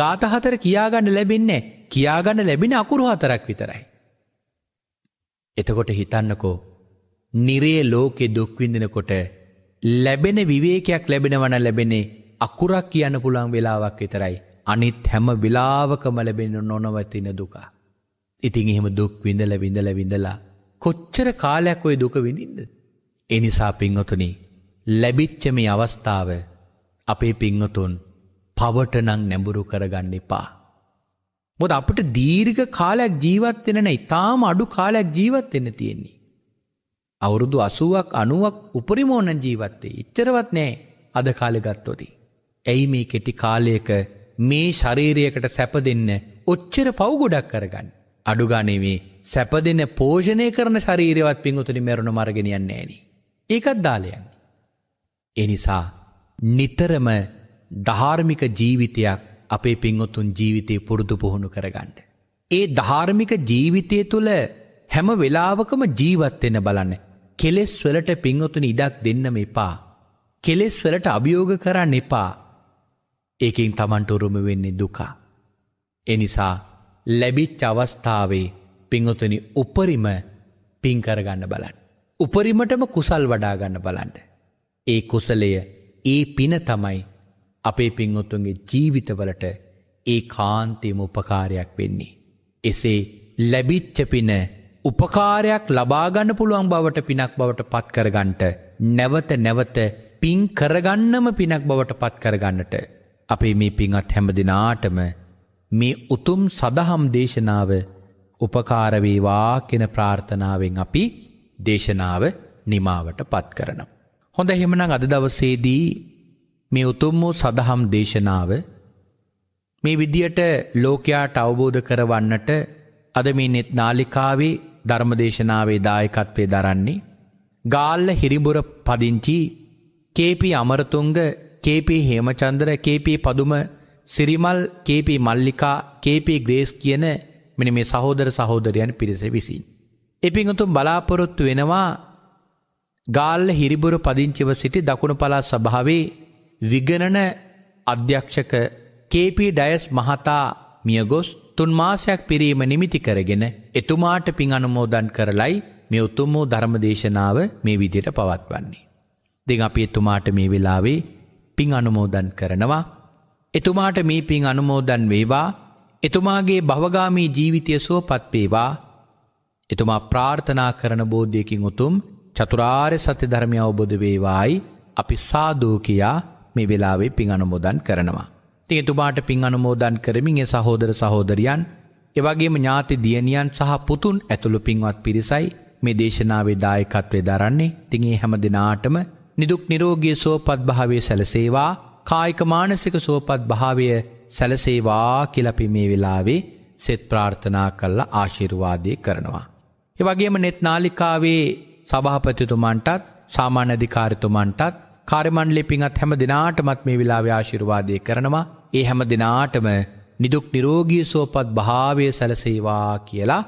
ගාත හතර කියාගන්න ලැබෙන්නේ කියාගන්න ලැබෙන අකුරු හතරක් විතරයි. එතකොට හිතන්නකෝ නිරේ ලෝකෙ දුක්විඳනකොට ලැබෙන විවේකයක් ලැබෙනවන ලැබෙනේ අකුරක් කියන්න පුළන් වෙලාවක් විතරයි අනිත් හැම විලාවකම ලැබෙන නොනවතින දුකා. ඉතින් එහෙම දුක් විඳල විඳල විඳලා කොච්චර කාලයක් ඔය දුක විඳින්ද. එනිසා පිංහතුනි ලැබිච්චම අවස්ථාව අපේ පිංහතුන් පවටනං නැඹුරු කරගන්න එපා. මොද අපට දීර්ඝ කාලයක් ජීවත් වෙන නෑ ඉතාම අඩු කාලයක් ජීවත් වෙන්න තියෙන්නේ. අවුරුදු 80ක් 90ක් උපරිම ඕන ජීවත් වෙයි. ඉච්චරවත් නෑ අද කාලේ ගත්තොදී. ඇයි මේ කෙටි කාලයක මේ ශරීරයකට සැප දෙන්න ඔච්චර පව් ගොඩක් කරගන්න. අඩු ගානේ මේ සැප දෙන්න පෝෂණය කරන ශරීරවත් පින්වතුනි මරණ මරගෙන යන්නේ නෑනේ. ඒකත් දාලා යන්නේ. ඒ නිසා නිතරම ධාර්මික ජීවිතයක් අපේ පින්වොත්තුන් ජීවිතය පුරුදු පුහුණු කරගන්න. ඒ ධාර්මික ජීවිතය තුළ හැම වෙලාවකම ජීවත්වෙන බලන්න. කෙලෙස් වලට පින්වොතුන ඉඩක් දෙන්නම එපා. කෙලෙස් වලට අභියෝග කරන්න එපා. ඒකින් තමන්ට උරුම වෙන්නේ දුකා. එනිසා ලැබිච්ච අවස්ථාවේ පින්වතුනි උපරිම පින්කරගන්න බලන්න. උපරිමටම කුසල් වඩාගන්න බලන්ට. ඒ කුසලය ඒ පින තමයි අපේ පින්වොත්තුන්ගේ ජීවිතවලට ඒ කාන්තීම උපකාරයක් වෙන්නේ. එසේ ලැබිච්ච පින උපකාරයක් ලබාගන්න පුළුවන් බවට පිනක් බවට පත්කරගන්ට නැවත නැවත පින් කරගන්නම පිනක් බවට පත්කරගන්නට අපේ මේ පින්වත් හැම දෙනාටම මේ උතුම් සදහම් දේශනාව උපකාරවේවා කෙන ප්‍රාර්ථනාවෙන් අපි දේශනාව නිමාවට පත් කරන. හොඳ හෙමනං අද දවසේදී මේ උතුම් වූ සදහම් දේශනාව මේ විදියට ලෝකයාට අවබෝධ කරවන්නට අද මේ net නාලිකාවේ ධර්මදේශනාවේ දායකත්වයේ දරන්නේ ගාල්ල හිරිඹුර පදිංචි KP Amarathunga KP Hemachandra KP Paduma Sirimal KP Mallika KP Grace කියන මෙනි මේ සහෝදර සහෝදරයන් පිරිස විසින්. එපිඟුතුම් බලාපොරොත්තු වෙනවා ගාල්ල හිරිබුර පදිංචිව සිටි දකුණු පළාත් සභාවේ විගණන අධ්‍යක්ෂක කේපී ඩයස් මහතා මියගොස් තුන් මාසයක් පිරීම නිමිති කරගෙන එතුමාට පින් අනුමෝදන් කරලයි මේ උතුම් වූ ධර්මදේශනාව මේ විදියට පවත්වන්නේ. දෙං අපි එතුමාට මේ වෙලාවේ පින් අනුමෝදන් කරනවා. එතුමාට මේ පින් අනුමෝදන් වේවා එතුමාගේ භවගාමී ජීවිතය සුවපත් වේවා එතුමා ප්‍රාර්ථනා කරන බෝධයකින් උතුම් චතුරාර්ය සත්‍ය ධර්මය අවබෝධ වේවායි අපි සාදූ කියා මේ වෙලාවේ පින් අනුමෝදන් කරනවා. ඉතින් එතුමාට පින් අනුමෝදන් කරමින් ඒ සහෝදර සහෝදරියන් එවැගේම ඥාති දියණියන් සහ පුතුන් ඇතුළු පින්වත් පිරිසයි මේ දේශනාවේ දායකත්වය දරන්නේ. ඉතින් ඒ හැම දිනාටම නිදුක් නිරෝගී සුවපත් භාවය සැලසේවා කායික මානසික සුවපත් භාවය සැලසේවා කියලා අපි මේ වෙලාවේ සෙත් ප්‍රාර්ථනා කළා ආශිර්වාදේ කරනවා. ඒ වගේම net නාලිකාවේ සභාපතිතුමන්ටත් සාමාන්‍ය අධිකාරිතුමන්ටත් කාර්මණ්ඩලි පිංහත් හැම දෙනාටමත් මේ විලාව ආශිරවාදය කරනවා ඒ හැම දෙනාටම නිදුක් නිරෝගී සෝපත් භාවය සැලසේවා කියලා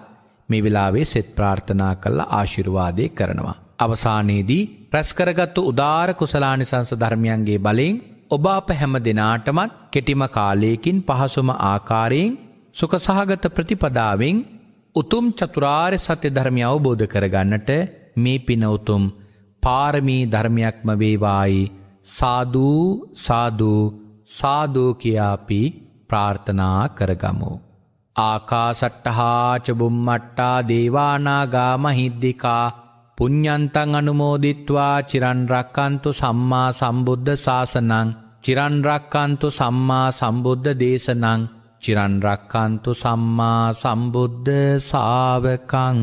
මේ වෙලාවේ සෙත් ප්‍රාර්ථනා කල්ල ආශිරවාදය කරනවා. අවසානයේදී ප්‍රස්කරගත්තු උදාර කුසලානිසංස ධර්මයන්ගේ බලෙන් ඔබ අප හැම දෙනාටමත් කෙටිම කාලයකින් පහසුම ආකාරයෙන් සුකසහගත ප්‍රතිපදාවෙන් උතුම් චතුරාර් සත්‍ය ධර්මය අවබෝධ කරගන්නට මේ පිනවතුම් පාරමී ධර්මයක්ම වේවායි සාධූ සාධූ සාධූ කියාපි ප්‍රාර්ථනා කරගමු. ආකාසට්ටහාච බුම්මට්ටා දේවානාගා මහිද්දිකා පුඤ්ඤන්තං අනුමෝදිත්වා චිරන්රක්කන්තු සම්මා සම්බුද්ධ ශාසනං චිරන්රක්කන්තු සම්මා සම්බුද්ධ දේශනං චිරන්රක්කන්තු සම්මා සම්බුද්ධ සාවකං